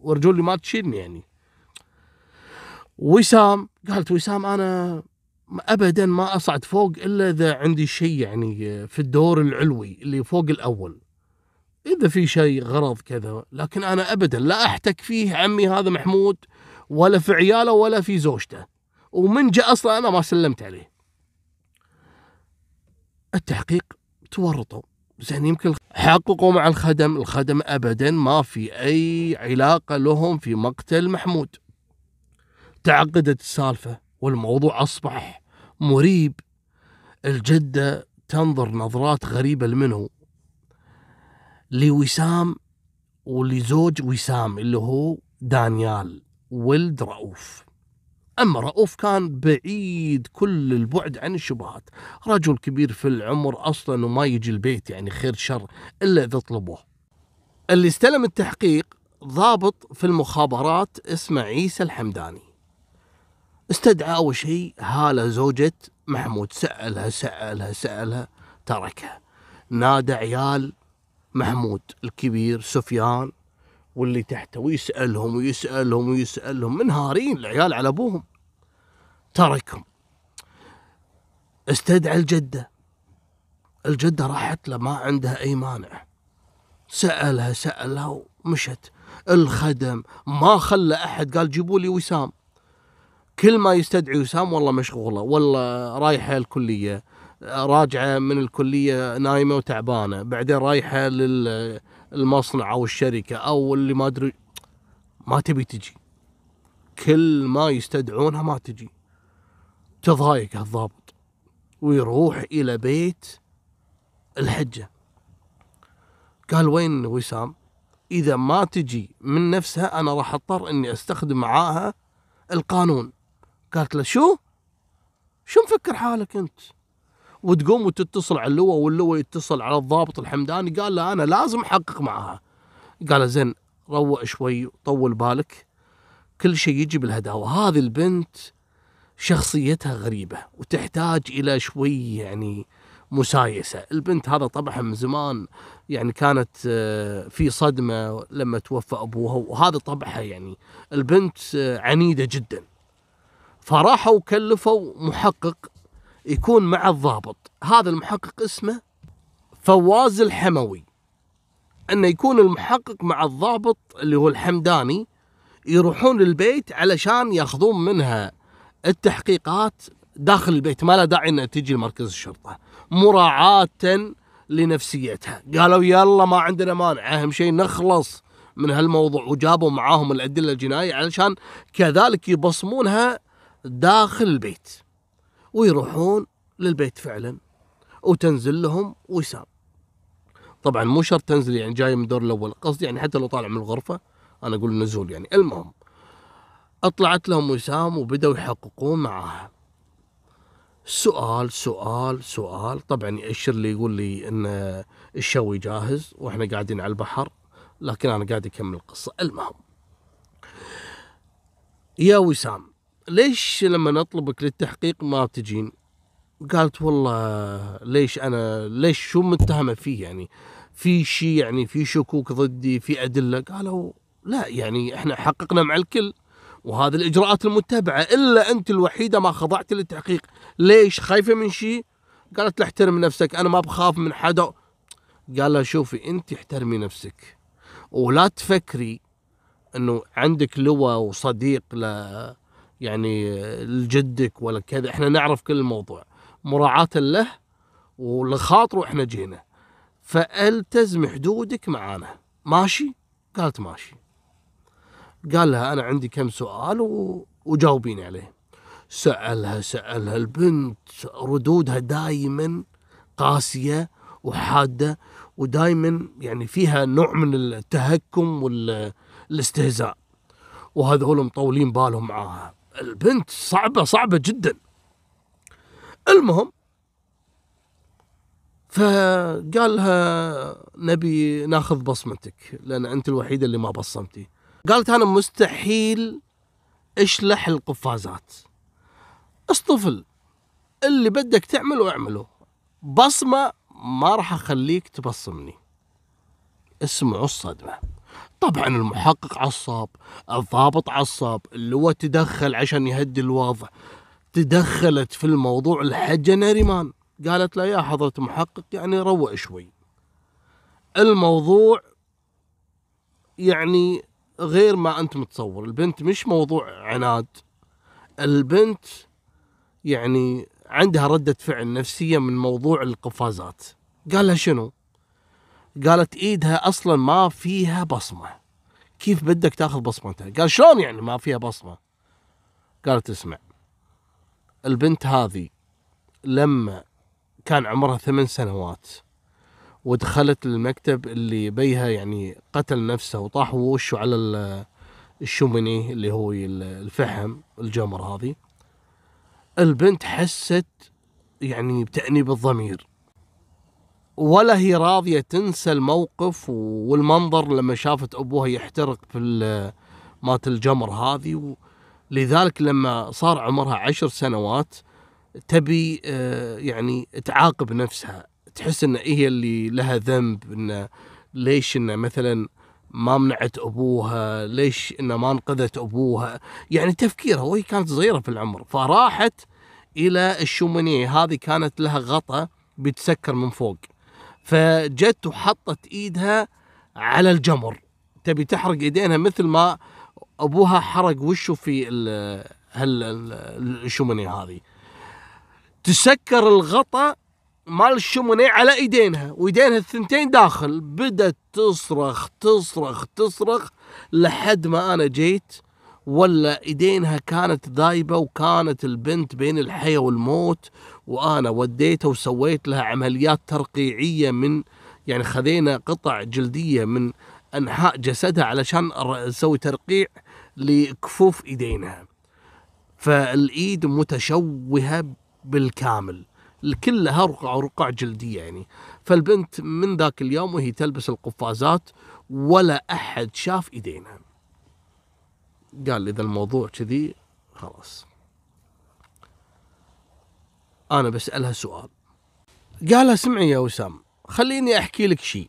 ورجولي ما تشيلني يعني وسام قالت وسام انا ابدا ما اصعد فوق الا اذا عندي شيء يعني في الدور العلوي اللي فوق الاول اذا في شيء غرض كذا لكن انا ابدا لا احتك فيه عمي هذا محمود ولا في عياله ولا في زوجته ومن جاء اصلا انا ما سلمت عليه التحقيق تورطوا زين يمكن حققوا مع الخدم الخدم ابدا ما في اي علاقه لهم في مقتل محمود تعقدت السالفه والموضوع اصبح مريب الجده تنظر نظرات غريبه لمنه لوسام ولزوج وسام اللي هو دانيال ولد رؤوف أما رؤوف كان بعيد كل البعد عن الشبهات رجل كبير في العمر أصلا وما يجي البيت يعني خير شر إلا إذا طلبوه اللي استلم التحقيق ضابط في المخابرات اسمه عيسى الحمداني استدعى أول شيء هالة زوجة محمود سألها سألها سألها تركها نادى عيال محمود الكبير سفيان واللي تحته ويسألهم ويسألهم ويسألهم منهارين العيال على أبوهم تركهم استدعى الجدة الجدة راحت له ما عندها أي مانع سألها سألها ومشت الخدم ما خلى أحد قال جيبوا لي وسام كل ما يستدعي وسام والله مشغولة والله رايحة الكلية راجعة من الكلية نايمة وتعبانة بعدين رايحة لل المصنع او الشركه او اللي ما ادري ما تبي تجي كل ما يستدعونها ما تجي تضايق الضابط ويروح الى بيت الحجه قال وين وسام اذا ما تجي من نفسها انا راح اضطر اني استخدم معاها القانون قالت له شو شو مفكر حالك انت وتقوم وتتصل على اللواء واللواء يتصل على الضابط الحمداني قال له انا لازم احقق معها قال زين روق شوي طول بالك كل شيء يجي بالهداوه هذه البنت شخصيتها غريبه وتحتاج الى شوي يعني مسايسه، البنت هذا طبعها من زمان يعني كانت آه، في صدمه لما توفى ابوها وهذا طبعها يعني البنت آه، عنيده جدا. فراحوا وكلفوا محقق يكون مع الضابط هذا المحقق اسمه فواز الحموي انه يكون المحقق مع الضابط اللي هو الحمداني يروحون للبيت علشان ياخذون منها التحقيقات داخل البيت ما له داعي انها تجي لمركز الشرطه مراعاه لنفسيتها قالوا يلا ما عندنا مانع اهم شيء نخلص من هالموضوع وجابوا معاهم الادله الجنائيه علشان كذلك يبصمونها داخل البيت ويروحون للبيت فعلا وتنزل لهم وسام طبعا مو شرط تنزل يعني جاي من الدور الاول قصدي يعني حتى لو طالع من الغرفه انا اقول نزول يعني المهم اطلعت لهم وسام وبداوا يحققون معاها سؤال سؤال سؤال طبعا يأشر لي يقول لي ان الشوي جاهز واحنا قاعدين على البحر لكن انا قاعد اكمل القصه المهم يا وسام ليش لما نطلبك للتحقيق ما تجين قالت والله ليش انا ليش شو متهمه فيه يعني في شيء يعني في شكوك ضدي في ادله قالوا لا يعني احنا حققنا مع الكل وهذه الاجراءات المتبعه الا انت الوحيده ما خضعت للتحقيق ليش خايفه من شيء قالت له احترم نفسك انا ما بخاف من حدا قال لها شوفي انت احترمي نفسك ولا تفكري انه عندك لواء وصديق ل... يعني لجدك ولا كذا احنا نعرف كل الموضوع مراعاة له ولخاطره احنا جينا فالتزم حدودك معانا ماشي قالت ماشي قال لها انا عندي كم سؤال و... وجاوبيني عليه سألها سألها البنت ردودها دائما قاسية وحادة ودائما يعني فيها نوع من التهكم والاستهزاء وهذول مطولين بالهم معاها البنت صعبة صعبة جدا المهم فقال لها نبي ناخذ بصمتك لان انت الوحيده اللي ما بصمتي قالت انا مستحيل اشلح القفازات اصطفل اللي بدك تعمله اعمله بصمه ما راح اخليك تبصمني اسمعوا الصدمه طبعا المحقق عصاب الضابط عصاب اللواء تدخل عشان يهدي الوضع تدخلت في الموضوع الحجة نريمان قالت له يا حضرة محقق يعني روق شوي الموضوع يعني غير ما أنت متصور البنت مش موضوع عناد البنت يعني عندها ردة فعل نفسية من موضوع القفازات قال لها شنو قالت ايدها اصلا ما فيها بصمه كيف بدك تاخذ بصمتها قال شلون يعني ما فيها بصمه قالت اسمع البنت هذه لما كان عمرها ثمان سنوات ودخلت المكتب اللي بيها يعني قتل نفسه وطاح ووشه على الشوميني اللي هو الفحم الجمر هذه البنت حست يعني بتأنيب الضمير ولا هي راضيه تنسى الموقف والمنظر لما شافت ابوها يحترق في مات الجمر هذه لذلك لما صار عمرها عشر سنوات تبي آه، يعني تعاقب نفسها تحس ان هي إيه اللي لها ذنب ان ليش انه مثلا ما منعت ابوها ليش انه ما انقذت ابوها يعني تفكيرها وهي كانت صغيره في العمر فراحت الى الشومنيه هذه كانت لها غطا بيتسكر من فوق فجت وحطت ايدها على الجمر تبي تحرق ايدينها مثل ما ابوها حرق وشه في الشمني هذه تسكر الغطاء مال الشمني على ايدينها وايدينها الثنتين داخل بدت تصرخ تصرخ تصرخ لحد ما انا جيت ولا ايدينها كانت ذايبه وكانت البنت بين الحياه والموت وانا وديته وسويت لها عمليات ترقيعيه من يعني خذينا قطع جلديه من انحاء جسدها علشان نسوي ترقيع لكفوف ايدينها فالايد متشوهه بالكامل كلها رقع رقع جلديه يعني فالبنت من ذاك اليوم وهي تلبس القفازات ولا احد شاف ايدينها قال اذا الموضوع كذي خلاص أنا بسألها سؤال قالها سمعي يا وسام خليني أحكي لك شيء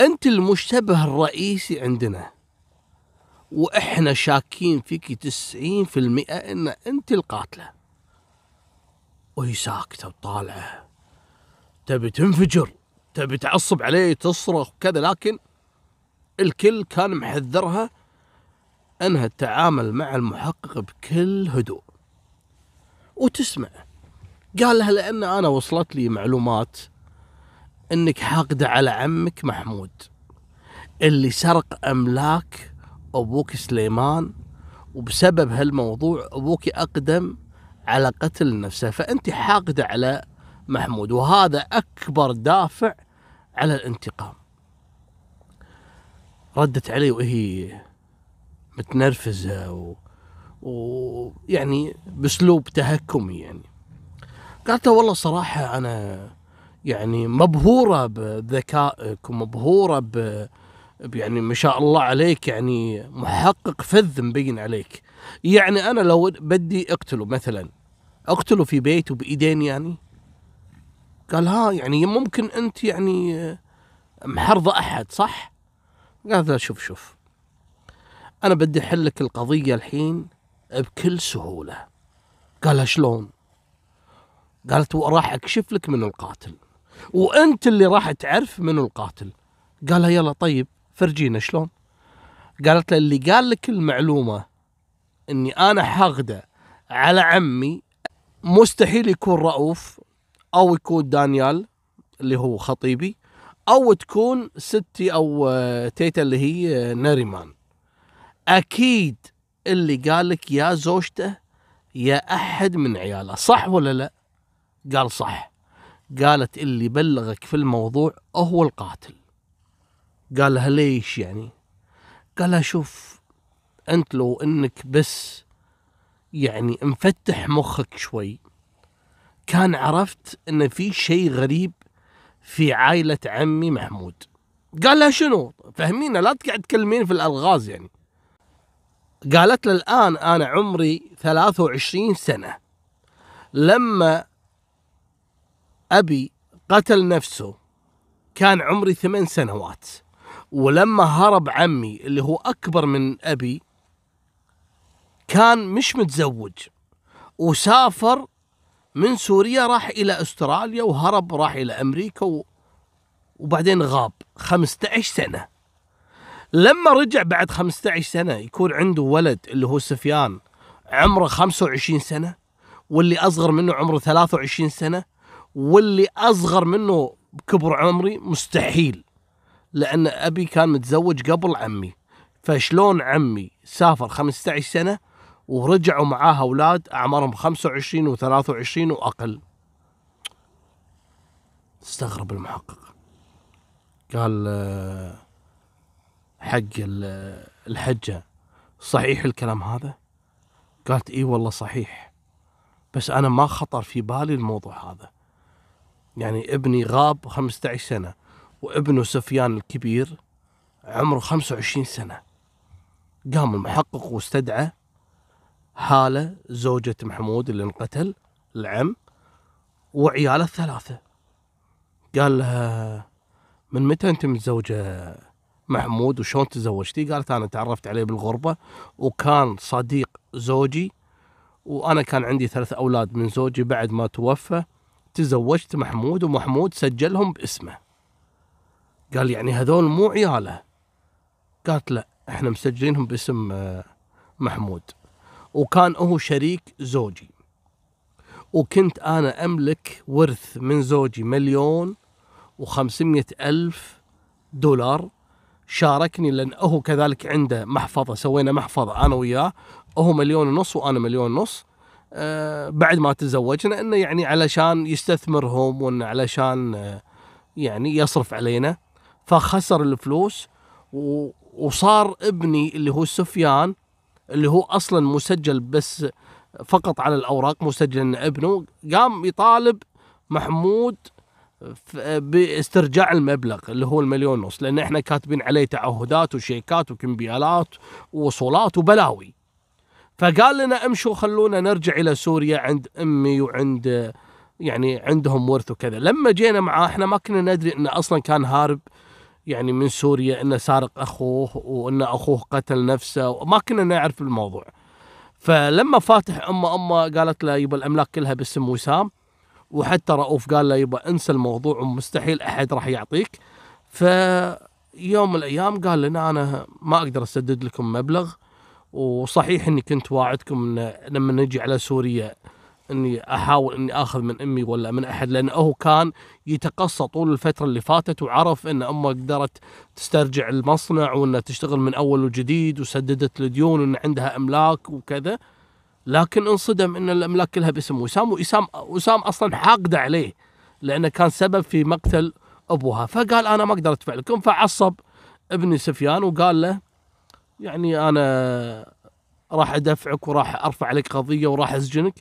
أنت المشتبه الرئيسي عندنا وإحنا شاكين فيك تسعين في المئة أن أنت القاتلة وهي ساكتة وطالعة تبي تنفجر تبي تعصب عليه تصرخ وكذا لكن الكل كان محذرها أنها تتعامل مع المحقق بكل هدوء وتسمع قال لها لأن أنا وصلت لي معلومات أنك حاقدة على عمك محمود اللي سرق أملاك أبوك سليمان وبسبب هالموضوع أبوك أقدم على قتل نفسه فأنت حاقدة على محمود وهذا أكبر دافع على الانتقام ردت علي وهي متنرفزة ويعني باسلوب تهكمي يعني قالت له والله صراحه انا يعني مبهوره بذكائك ومبهوره ب يعني ما شاء الله عليك يعني محقق فذ مبين عليك يعني انا لو بدي اقتله مثلا اقتله في بيته بايدين يعني قال ها يعني ممكن انت يعني محرضه احد صح قالت لا شوف شوف انا بدي احلك القضيه الحين بكل سهولة قال شلون قالت راح أكشف لك من القاتل وأنت اللي راح تعرف من القاتل قالها يلا طيب فرجينا شلون قالت له اللي قال لك المعلومة أني أنا حاغدة على عمي مستحيل يكون رؤوف أو يكون دانيال اللي هو خطيبي او تكون ستي او آه، تيتا اللي هي آه، ناريمان اكيد اللي قال لك يا زوجته يا أحد من عياله صح ولا لا قال صح قالت اللي بلغك في الموضوع هو القاتل قال لها ليش يعني قال لها شوف أنت لو أنك بس يعني مفتح مخك شوي كان عرفت أن في شيء غريب في عائلة عمي محمود قال لها شنو فهمينا لا تقعد تكلمين في الألغاز يعني قالت له الآن أنا عمري 23 سنة لما أبي قتل نفسه كان عمري ثمان سنوات ولما هرب عمي اللي هو أكبر من أبي كان مش متزوج وسافر من سوريا راح إلى أستراليا وهرب راح إلى أمريكا وبعدين غاب 15 سنة لما رجع بعد 15 سنه يكون عنده ولد اللي هو سفيان عمره 25 سنه واللي اصغر منه عمره 23 سنه واللي اصغر منه كبر عمري مستحيل لان ابي كان متزوج قبل عمي فشلون عمي سافر 15 سنه ورجعوا معاها اولاد اعمارهم 25 و23 واقل استغرب المحقق قال آه، حق الحجة صحيح الكلام هذا قالت اي والله صحيح بس انا ما خطر في بالي الموضوع هذا يعني ابني غاب 15 سنة وابنه سفيان الكبير عمره 25 سنة قام المحقق واستدعى هالة زوجة محمود اللي انقتل العم وعياله الثلاثة قال لها من متى أنت متزوجة محمود وشون تزوجتي قالت انا تعرفت عليه بالغربه وكان صديق زوجي وانا كان عندي ثلاث اولاد من زوجي بعد ما توفى تزوجت محمود ومحمود سجلهم باسمه قال يعني هذول مو عياله قالت لا احنا مسجلينهم باسم آه، محمود وكان هو شريك زوجي وكنت أنا أملك ورث من زوجي مليون وخمسمية ألف دولار شاركني لان هو كذلك عنده محفظه سوينا محفظه انا وياه هو مليون ونص وانا مليون ونص أه بعد ما تزوجنا انه يعني علشان يستثمرهم وانه علشان آه، يعني يصرف علينا فخسر الفلوس وصار ابني اللي هو سفيان اللي هو اصلا مسجل بس فقط على الاوراق مسجل انه ابنه قام يطالب محمود باسترجاع المبلغ اللي هو المليون ونص لان احنا كاتبين عليه تعهدات وشيكات وكمبيالات ووصولات وبلاوي فقال لنا امشوا خلونا نرجع الى سوريا عند امي وعند يعني عندهم ورث وكذا لما جينا معاه احنا ما كنا ندري انه اصلا كان هارب يعني من سوريا انه سارق اخوه وان اخوه قتل نفسه وما كنا نعرف الموضوع فلما فاتح امه امه قالت له يبقى الاملاك كلها باسم وسام وحتى رؤوف قال له يبا انسى الموضوع ومستحيل احد راح يعطيك ف يوم من الايام قال لنا انا ما اقدر اسدد لكم مبلغ وصحيح اني كنت واعدكم ان لما نجي على سوريا اني احاول اني اخذ من امي ولا من احد لان هو كان يتقصى طول الفتره اللي فاتت وعرف ان امه قدرت تسترجع المصنع وانها تشتغل من اول وجديد وسددت الديون وان عندها املاك وكذا لكن انصدم ان الاملاك كلها باسم وسام وسام وسام اصلا حاقده عليه لانه كان سبب في مقتل ابوها فقال انا ما اقدر ادفع لكم فعصب ابن سفيان وقال له يعني انا راح ادفعك وراح ارفع عليك قضيه وراح اسجنك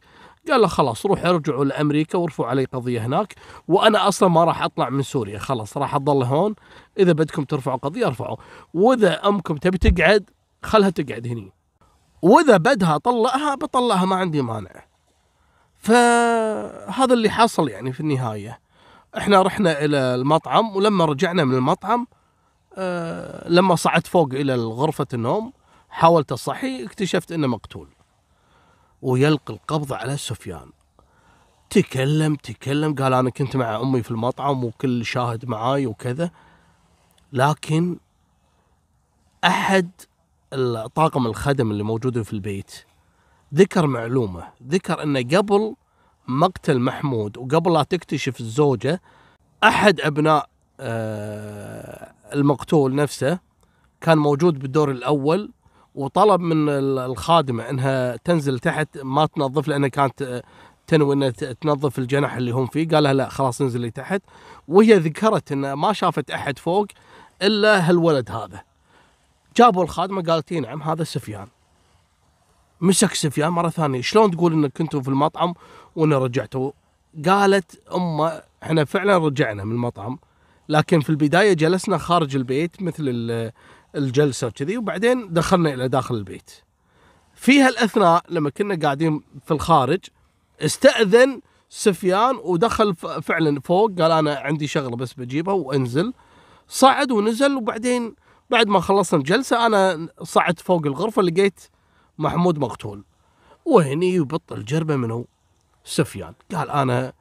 قال له خلاص روح ارجعوا لامريكا وارفعوا علي قضيه هناك وانا اصلا ما راح اطلع من سوريا خلاص راح اضل هون اذا بدكم ترفعوا قضيه ارفعوا واذا امكم تبي تقعد خلها تقعد هني واذا بدها طلقها بطلقها ما عندي مانع فهذا اللي حصل يعني في النهايه احنا رحنا الى المطعم ولما رجعنا من المطعم أه لما صعدت فوق الى غرفه النوم حاولت اصحي اكتشفت انه مقتول ويلقي القبض على سفيان تكلم تكلم قال انا كنت مع امي في المطعم وكل شاهد معاي وكذا لكن احد الطاقم الخدم اللي موجودين في البيت ذكر معلومة ذكر أنه قبل مقتل محمود وقبل لا تكتشف الزوجة أحد أبناء آه، المقتول نفسه كان موجود بالدور الأول وطلب من الخادمة أنها تنزل تحت ما تنظف لأنها كانت آه، تنوي أنها تنظف الجنح اللي هم فيه قال لها لا خلاص انزلي تحت وهي ذكرت أنها ما شافت أحد فوق إلا هالولد هذا جابوا الخادمه قالت اي نعم هذا سفيان مسك سفيان مره ثانيه شلون تقول ان كنتوا في المطعم وانا رجعتوا قالت امه احنا فعلا رجعنا من المطعم لكن في البدايه جلسنا خارج البيت مثل الجلسه كذي وبعدين دخلنا الى داخل البيت في هالاثناء لما كنا قاعدين في الخارج استاذن سفيان ودخل فعلا فوق قال انا عندي شغله بس بجيبها وانزل صعد ونزل وبعدين بعد ما خلصنا الجلسة أنا صعدت فوق الغرفة لقيت محمود مقتول وهني بطل جربة منه سفيان قال أنا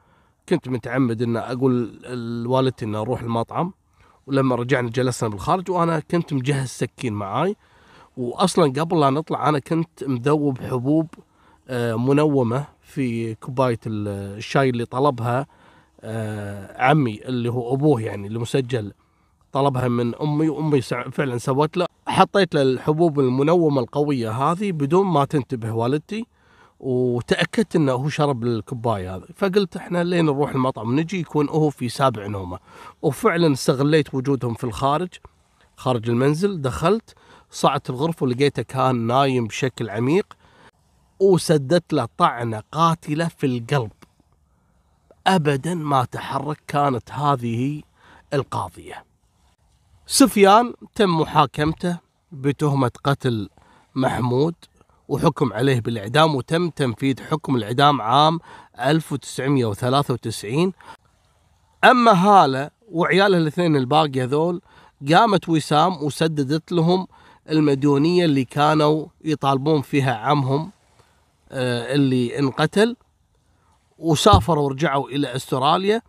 كنت متعمد أن أقول لوالدتي أن أروح المطعم ولما رجعنا جلسنا بالخارج وأنا كنت مجهز سكين معاي وأصلا قبل لا نطلع أنا كنت مذوب حبوب آه، منومة في كوباية الشاي اللي طلبها آه، عمي اللي هو أبوه يعني اللي مسجل طلبها من امي وامي فعلا سوت له حطيت له الحبوب المنومه القويه هذه بدون ما تنتبه والدتي وتاكدت انه هو شرب الكوبايه هذه فقلت احنا لين نروح المطعم نجي يكون هو في سابع نومه وفعلا استغليت وجودهم في الخارج خارج المنزل دخلت صعدت الغرفه ولقيته كان نايم بشكل عميق وسدت له طعنه قاتله في القلب ابدا ما تحرك كانت هذه القاضيه سفيان تم محاكمته بتهمة قتل محمود وحكم عليه بالإعدام وتم تنفيذ حكم الإعدام عام 1993 أما هالة وعياله الاثنين الباقي هذول قامت وسام وسددت لهم المديونية اللي كانوا يطالبون فيها عمهم آه، اللي انقتل وسافروا ورجعوا إلى أستراليا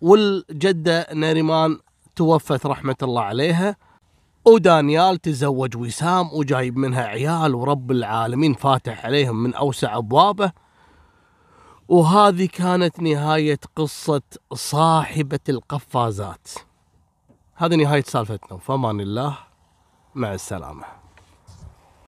والجدة ناريمان توفت رحمة الله عليها ودانيال تزوج وسام وجايب منها عيال ورب العالمين فاتح عليهم من أوسع أبوابه وهذه كانت نهاية قصة صاحبة القفازات هذه نهاية سالفتنا فمان الله مع السلامه